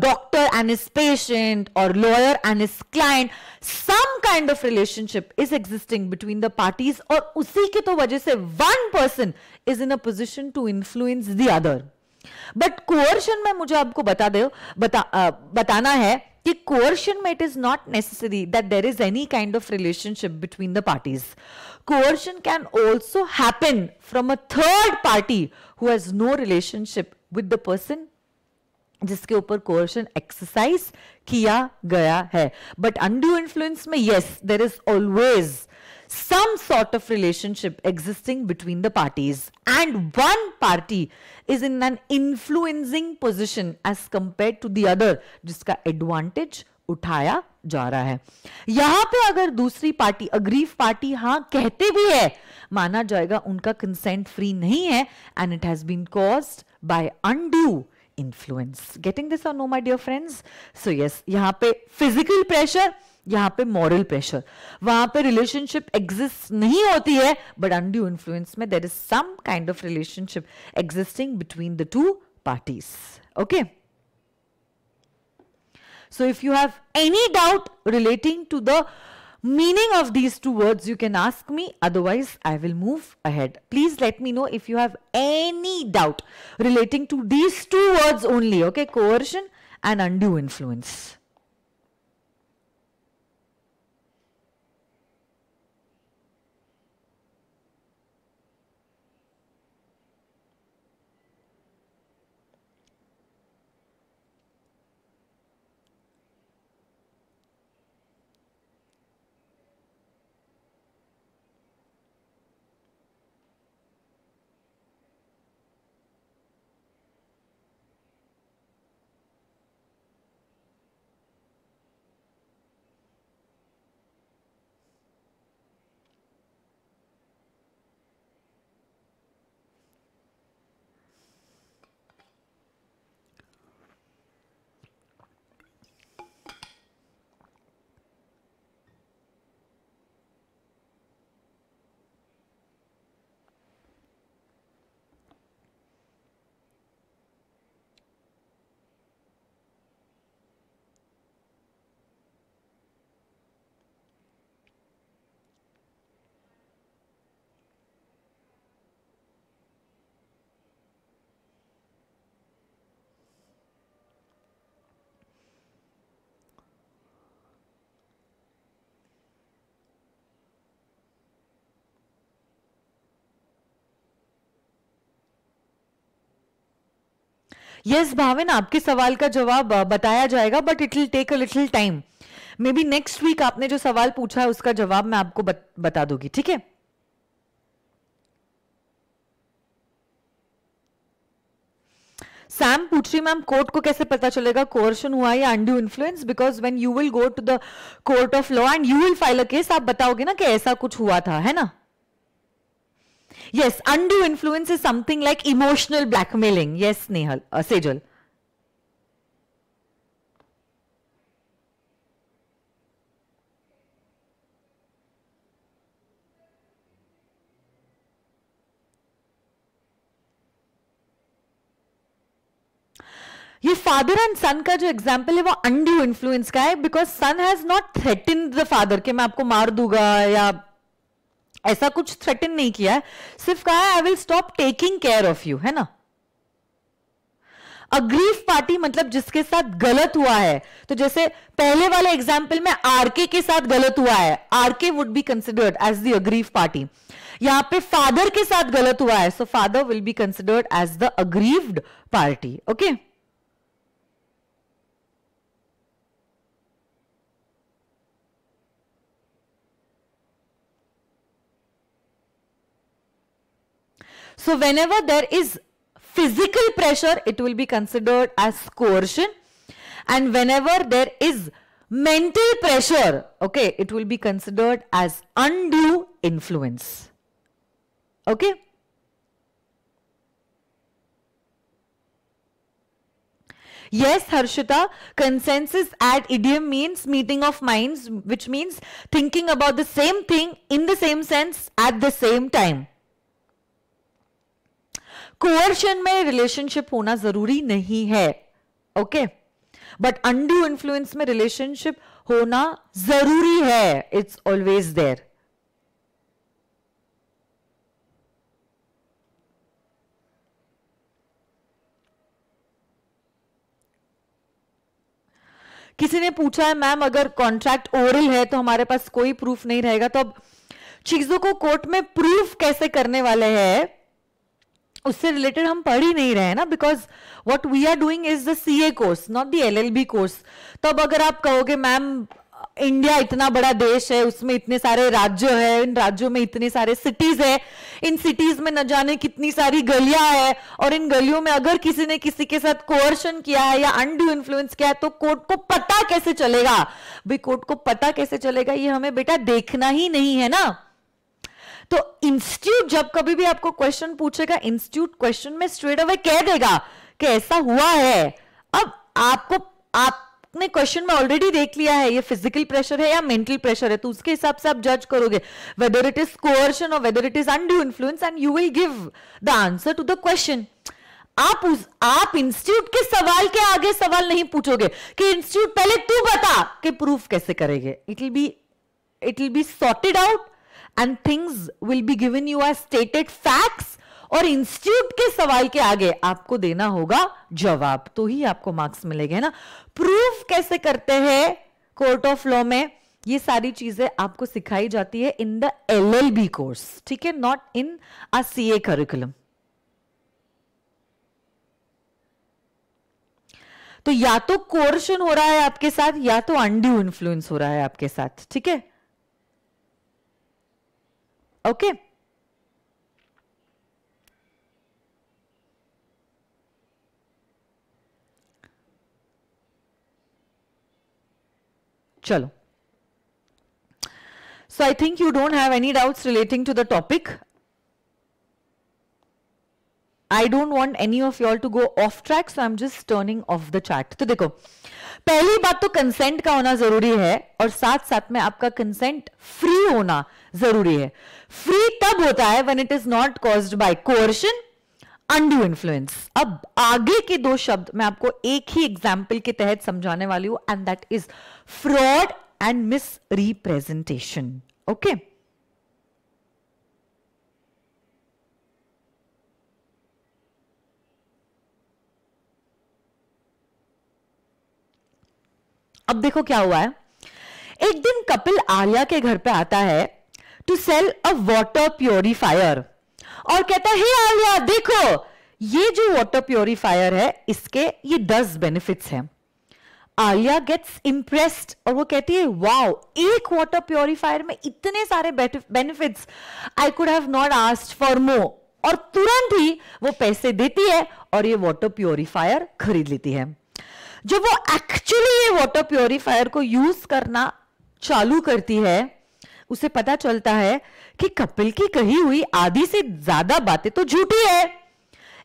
doctor and his patient और lawyer and his client some kind of relationship is existing between the parties और उसी के तो वजह से one person is in a position to influence the other but coercion में मुझे आपको बता दो बता, आ, बताना है कि कोअर्शन में it is not necessary that there is any kind of relationship between the parties coercion can also happen from a third party who has no relationship with the person जिसके ऊपर कोर्शन एक्सरसाइज किया गया है but undue influence में yes there is always some sort of relationship existing between the parties and one party is in an influencing position as compared to the other जिसका advantage उठाया जा रहा है यहां पे अगर दूसरी पार्टी अग्रीव पार्टी हां कहते भी है माना जाएगा उनका कंसेंट फ्री नहीं है and it has been caused by undue influence getting this और know my dear friends so yes यहां पे फिजिकल प्रेशर यहां पे मॉरल प्रेशर वहां पे रिलेशनशिप एग्जिस्ट नहीं होती है बट अंड्यू इन्फ्लुएंस में there is some kind of relationship existing between the two parties okay so if you have any doubt relating to the meaning of these two words you can ask me otherwise I will move ahead please let me know if you have any doubt relating to these two words only okay coercion and undue influence yes Bhaven आपके सवाल का जवाब बताया जाएगा but it will take a little time maybe next week आपने जो सवाल पूछा है उसका जवाब मैं आपको बत, बता दूंगी ठीक है सैम पूछ रही मैम कोर्ट को कैसे पता चलेगा कोर्शन हुआ या undue influence because when you will go to the court of law and you will file a case आप बताओगे ना कि ऐसा कुछ हुआ था है ना Yes, undue influence is something like emotional blackmailing. Yes, Nehal, uh, Sejal. ये फादर एंड सन का जो एग्जाम्पल है वो अंडू इन्फ्लुएंस का है because son has not threaten the father कि मैं आपको मार दूंगा या ऐसा कुछ थ्रेटन नहीं किया है सिर्फ कहा I will stop taking care of you है ना अग्रीव पार्टी मतलब जिसके साथ गलत हुआ है तो जैसे पहले वाले एग्जाम्पल में आरके के साथ गलत हुआ है RK would be considered as the aggrieve party यहां पे फादर के साथ गलत हुआ है so father will be considered as the aggrieved party okay okay? So whenever there is physical pressure, it will be considered as coercion. And whenever there is mental pressure, okay, it will be considered as undue influence. Okay. Yes, Harshita, consensus ad idiom means meeting of minds, which means thinking about the same thing in the same sense at the same time. Coercion में relationship होना जरूरी नहीं है okay but undue influence में relationship होना जरूरी है it's always there किसी ने पूछा है मैम अगर कॉन्ट्रैक्ट ओरल है तो हमारे पास कोई प्रूफ नहीं रहेगा तो अब चीजों को कोर्ट में प्रूफ कैसे करने वाले हैं उससे रिलेटेड हम पढ़ ही नहीं रहे हैं ना because what we are doing is the C A course not the L L B course तब अगर आप कहोगे मैम इंडिया इतना बड़ा देश है उसमें इतने सारे राज्य है इन राज्यों में इतने सारे सिटीज है इन सिटीज में न जाने कितनी सारी गलियां है और इन गलियों में अगर किसी ने किसी के साथ कोअर्शन किया है या अनड्यू इन्फ्लुएंस किया है तो कोर्ट को पता कैसे चलेगा भाई कोर्ट को पता कैसे चलेगा ये हमें बेटा देखना ही नहीं है ना तो इंस्टीट्यूट जब कभी भी आपको क्वेश्चन पूछेगा इंस्टीट्यूट क्वेश्चन में स्ट्रेट अवे कह देगा कि ऐसा हुआ है अब आपको आपने क्वेश्चन में ऑलरेडी देख लिया है ये फिजिकल प्रेशर है या मेंटल प्रेशर है तो उसके हिसाब से आप जज करोगे वेदर इट इज कोअर्शन और whether it is undue influence and you will give the answer to the question आप उस आप इंस्टीट्यूट के सवाल के आगे सवाल नहीं पूछोगे कि इंस्टीट्यूट पहले तू बता कि प्रूफ कैसे करेंगे it will be it will be sorted out and things will be given you are stated facts और इंस्टीट्यूट के सवाल के आगे आपको देना होगा जवाब तो ही आपको मार्क्स मिलेगा ना प्रूफ कैसे करते हैं कोर्ट ऑफ लॉ में ये सारी चीजें आपको सिखाई जाती है in the L L B course ठीक है not in a A curriculum तो या तो कोर्शन हो रहा है आपके साथ या तो अनड्यू इन्फ्लुएंस हो रहा है आपके साथ ठीक है okay चलो so I think you don't have any doubts relating to the topic I don't want any of y'all to go off track so I am just turning off the chart तो देखो पहली बात तो consent का होना जरूरी है और साथ साथ में आपका कंसेंट फ्री होना जरूरी है फ्री तब होता है when it is not cause by coercion undue influence अब आगे के दो शब्द मैं आपको एक ही एग्जाम्पल के तहत समझाने वाली हूं and that is fraud and misrepresentation okay अब देखो क्या हुआ है एक दिन कपिल आलिया के घर पे आता है to sell a water purifier और कहता है हे आलिया देखो ये जो वॉटर प्योरीफायर है इसके ये दस बेनिफिट्स हैं आलिया गेट्स इंप्रेस्ड और वो कहती है वाओ एक वाटर प्योरीफायर में इतने सारे benefits I could have not asked for more और तुरंत ही वो पैसे देती है और ये वाटर प्योरीफायर खरीद लेती है जब वो एक्चुअली ये वाटर प्योरीफायर को यूज करना चालू करती है उसे पता चलता है कि कपिल की कही हुई आधी से ज्यादा बातें तो झूठी है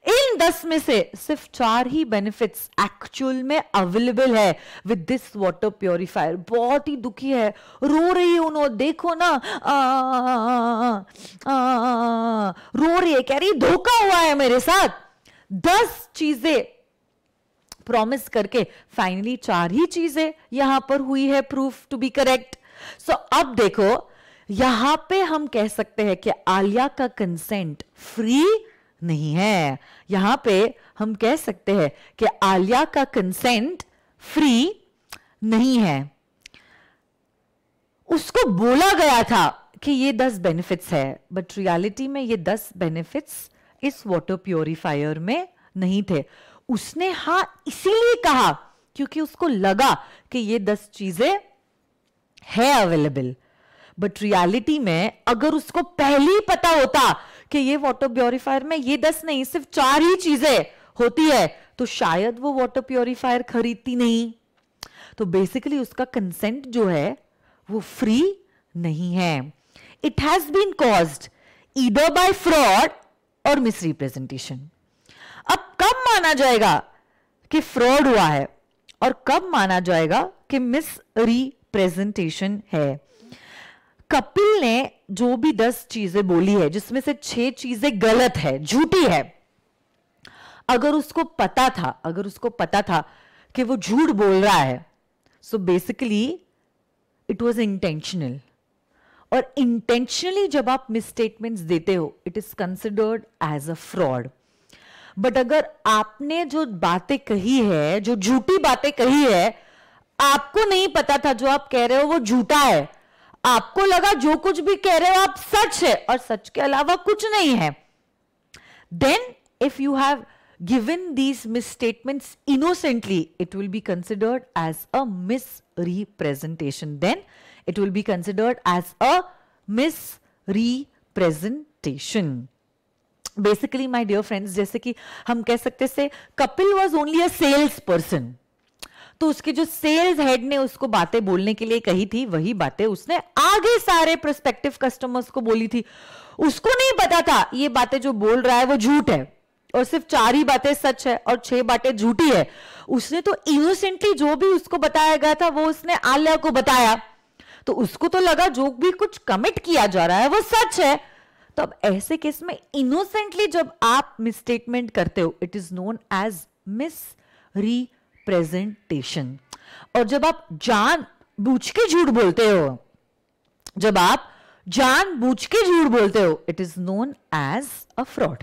इन दस में से सिर्फ चार ही बेनिफिट्स एक्चुअल में अवेलेबल है विद दिस वाटर प्योरीफायर बहुत ही दुखी है रो रही है उन्होंने देखो ना आ, आ, आ, रो रही है कह रही धोखा हुआ है मेरे साथ दस चीजें प्रॉमिस करके फाइनली चार ही चीजें यहां पर हुई है proof to be correct so अब देखो यहां पे हम कह सकते हैं कि आलिया का कंसेंट फ्री नहीं है यहां पे हम कह सकते हैं कि आलिया का कंसेंट फ्री नहीं है उसको बोला गया था कि ये दस बेनिफिट्स है बट रियलिटी में ये दस बेनिफिट्स इस वाटर प्योरीफायर में नहीं थे उसने हा इसीलिए कहा क्योंकि उसको लगा कि ये दस चीजें है अवेलेबल बट रियलिटी में अगर उसको पहले ही पता होता कि ये वाटर प्योरीफायर में ये दस नहीं सिर्फ चार ही चीजें होती है तो शायद वो वाटर प्योरीफायर खरीदती नहीं तो बेसिकली उसका कंसेंट जो है वो फ्री नहीं है it has been caused either by fraud और मिसरिप्रेजेंटेशन अब कब माना जाएगा कि फ्रॉड हुआ है और कब माना जाएगा कि मिस रिप्रेजेंटेशन है कपिल ने जो भी दस चीजें बोली है जिसमें से छह चीजें गलत है झूठी है अगर उसको पता था अगर उसको पता था कि वो झूठ बोल रहा है so basically it was intentional और इंटेंशनली जब आप मिसस्टेटमेंट्स देते हो it is considered as a fraud but अगर आपने जो बातें कही है जो झूठी बातें कही है आपको नहीं पता था जो आप कह रहे हो वो झूठा है आपको लगा जो कुछ भी कह रहे हो आप सच है और सच के अलावा कुछ नहीं है then if you have given these misstatement innocently it will be considered as a misrepresentation then it will be considered as a misrepresentation basically my dear friends जैसे कि हम कह सकते से Kapil was only a sales person तो उसके जो sales head ने उसको बातें बोलने के लिए कही थी वही बातें उसने आगे सारे प्रोस्पेक्टिव कस्टमर्स को बोली थी उसको नहीं पता था ये बातें जो बोल रहा है वो झूठ है और सिर्फ चार ही बातें सच है और छह बातें झूठी है उसने तो इनोसेंटली जो भी उसको बताया गया था वो उसने आलिया को बताया तो उसको तो लगा जो भी कुछ कमिट किया जा रहा है वो सच है तो अब ऐसे केस में इनोसेंटली जब आप मिसस्टेटमेंट करते हो it is known as misrepresentation और जब आप जान बूझ के झूठ बोलते हो जब आप जान बूझ के झूठ बोलते हो it is known as a fraud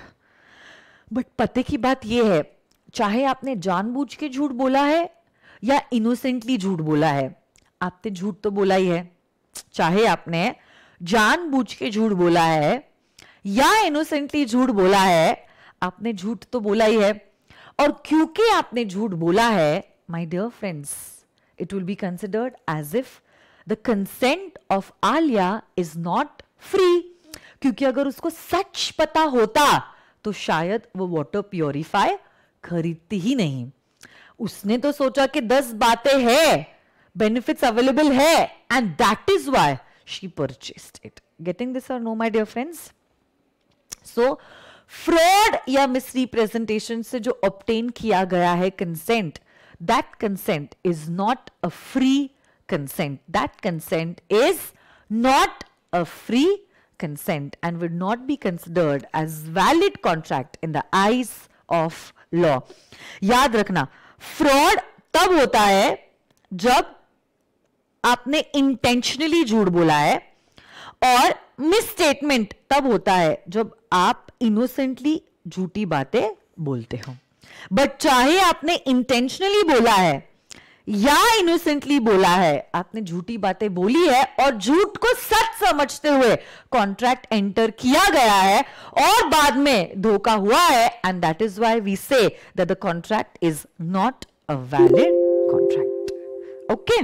but पते की बात यह है चाहे आपने जानबूझ के झूठ बोला है या इनोसेंटली झूठ बोला है आपने झूठ तो बोला ही है चाहे आपने जानबूझ के झूठ बोला है या इनोसेंटली झूठ बोला है आपने झूठ तो बोला ही है और क्योंकि आपने झूठ बोला है my dear friends it will be considered as if the consent of Alia is not free क्योंकि अगर उसको सच पता होता तो शायद वो वॉटर प्योरीफाई खरीदती ही नहीं उसने तो सोचा कि दस बातें हैं बेनिफिट्स अवेलेबल है and that is why she purchased it getting this are no my dear friends so fraud या मिसरिप्रेजेंटेशन से जो ऑप्टेन किया गया है consent that consent is not a free consent that consent is not a free consent and would not be considered as valid contract in the eyes of law याद रखना fraud तब होता है जब आपने इंटेंशनली झूठ बोला है और मिसस्टेटमेंट तब होता है जब आप इनोसेंटली झूठी बातें बोलते हो बट चाहे आपने इंटेंशनली बोला है या इनोसेंटली बोला है आपने झूठी बातें बोली है और झूठ को सच समझते हुए कॉन्ट्रैक्ट एंटर किया गया है और बाद में धोखा हुआ है and that is why we say that the contract is not a valid contract okay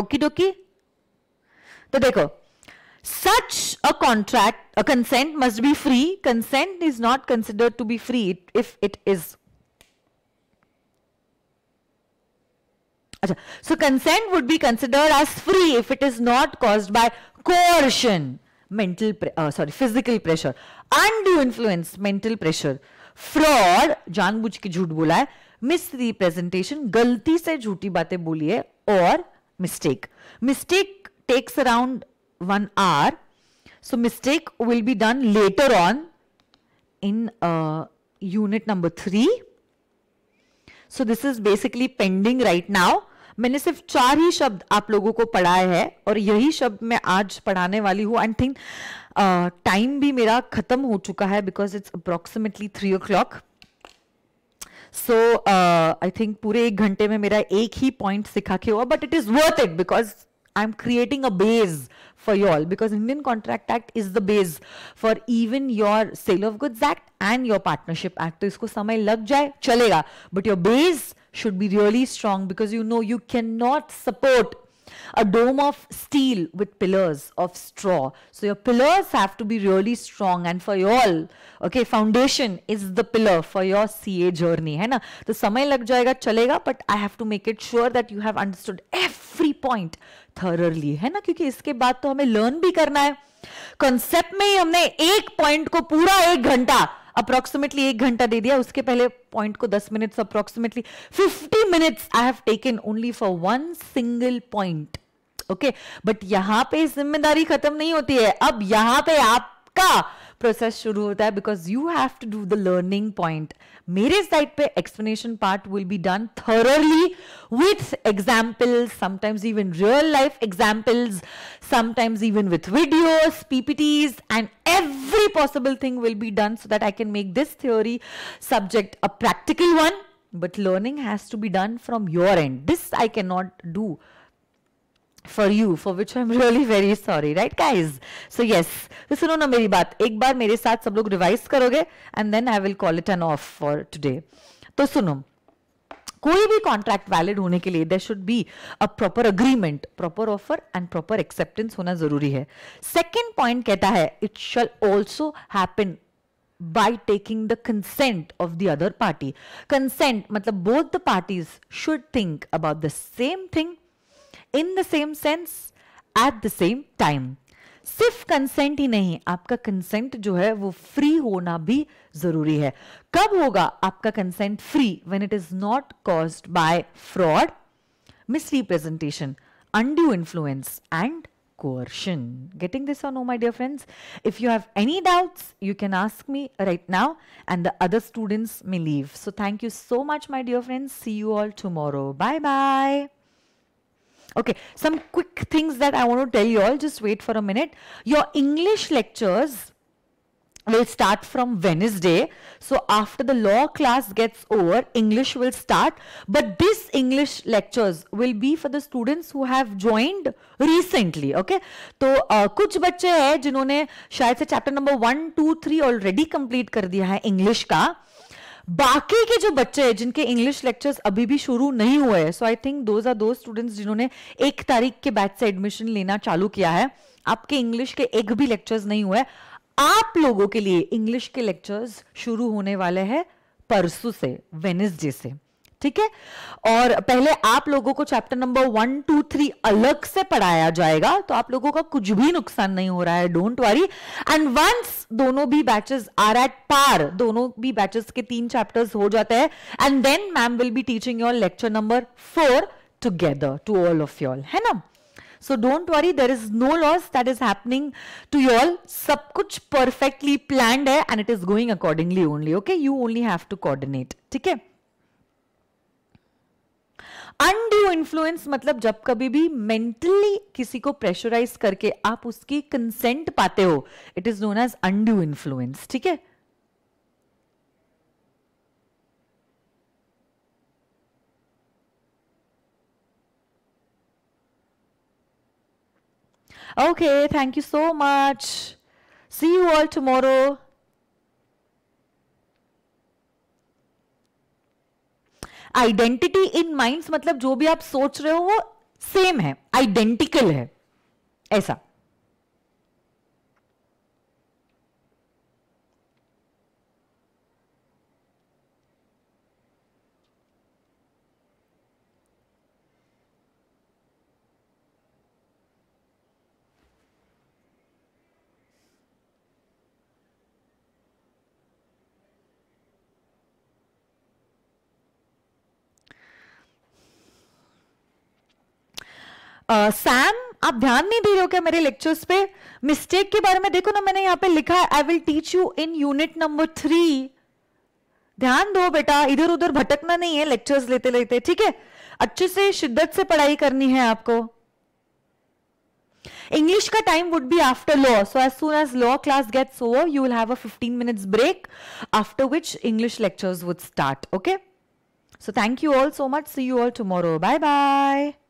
okey dokey तो देखो Such a contract, a consent must be free. Consent is not considered to be free if it is. So consent would be considered as free if it is not caused by coercion, mental, uh, sorry, physical pressure, undue influence, mental pressure, fraud, जानबूझ के झूठ बोला है misrepresentation, representation गलती से झूठी बातें बोली है और mistake. Mistake takes one hour so mistake will be done later on in uh, unit number 3 so this is basically pending right now मैंने सिर्फ चार ही शब्द आप लोगों को पढ़ाया है और यही शब्द मैं आज पढ़ाने वाली हूँ आई थिंक टाइम भी मेरा खत्म हो चुका है because it's approximately three o'clock so I think पूरे एक घंटे में मेरा एक ही पॉइंट सिखा के हुआ but it is worth it because I am creating a base for you all because Indian Contract Act is the base for even your Sale of Goods Act and your Partnership Act. तो इसको समय लग जाए चलेगा but your base should be really strong because you know you cannot support a dome of steel with pillars of straw. So your pillars have to be really strong and for you all, okay, foundation is the pillar for your CA journey. Hai na? So samay lag jayega, chalega, but I have to make it sure that you have understood every point thoroughly है ना क्योंकि इसके बाद तो हमें learn भी करना है कॉन्सेप्ट में ही हमने एक पॉइंट को पूरा एक घंटा अप्रोक्सीमेटली एक घंटा दे दिया उसके पहले पॉइंट को दस minutes approximately fifty minutes I have taken only for one single point okay but यहां पे जिम्मेदारी खत्म नहीं होती है अब यहां पे आपका प्रोसेस शुरू होता है because you have to do the learning point मेरे साइड पे explanation part will be done thoroughly with examples sometimes even real life examples sometimes even with videos PPTs and every possible thing will be done so that I can make this theory subject a practical one but learning has to be done from your end this i cannot do for you for which I am really very sorry right guys so yes तो सुनो ना मेरी बात एक बार मेरे साथ सब लोग रिवाइज करोगे and then I will call it an off for today तो सुनो कोई भी कॉन्ट्रैक्ट वैलिड होने के लिए there should be a proper agreement proper offer and proper acceptance होना जरूरी है सेकेंड पॉइंट कहता है it shall also happen by taking the consent of the other party. Consent, मतलब both the parties should think about the same thing in the same sense at the same time सिर्फ consent ही नहीं आपका consent जो है वो free होना भी जरूरी है कब होगा आपका consent free when it is not caused by fraud misrepresentation, undue influence, and coercion. Getting this or no, my dear friends? If you have any doubts, you can ask me right now, and the other students may leave. So, thank you so much, my dear friends. See you all tomorrow. Bye bye. Okay, some quick things that I want to tell you all. Just wait for a minute. Your English lectures will start from Wednesday. So after the law class gets over, English will start. But this English lectures will be for the students who have joined recently. Okay. तो uh, kuch bacche hai jinhone shayad se chapter number 1 2 3 already complete kar diya hai english ka बाकी के जो बच्चे हैं जिनके English lectures अभी भी शुरू नहीं हुए हैं so I think those are दो स्टूडेंट्स जिन्होंने एक तारीख के बैच से एडमिशन लेना चालू किया है आपके इंग्लिश के एक भी लेक्चर्स नहीं हुए आप लोगों के लिए इंग्लिश के लेक्चर्स शुरू होने वाले हैं परसों से वेनेसडे से ठीक है और पहले आप लोगों को chapter number one two three अलग से पढ़ाया जाएगा तो आप लोगों का कुछ भी नुकसान नहीं हो रहा है डोंट वरी एंड वंस दोनों भी बैचेस आर एट पार दोनों भी बैचेस के तीन चैप्टर्स हो जाते हैं and then ma'am will be teaching your lecture number four together to all of y'all है ना so don't worry there is no loss that is happening to y'all सब कुछ परफेक्टली प्लैंड है and it is going accordingly only okay you only have to coordinate ठीक है undue influence मतलब जब कभी भी मेंटली किसी को प्रेशराइज करके आप उसकी कंसेंट पाते हो it is known as undue influence ठीक है okay thank you so much see you all tomorrow. Identity in mind मतलब जो भी आप सोच रहे हो वो सेम है आइडेंटिकल है ऐसा सैम आप ध्यान नहीं दे रहे हो क्या मेरे लेक्चर्स पे मिस्टेक के बारे में देखो ना मैंने यहां पे लिखा है I will teach you in unit number three ध्यान दो बेटा इधर उधर भटकना नहीं है लेक्चर्स लेते लेते ठीक है अच्छे से शिद्दत से पढ़ाई करनी है आपको इंग्लिश का time would be after law so as soon as law class gets over you will have a 15 minutes break after which English lectures would start okay so thank you all so much see you all tomorrow bye bye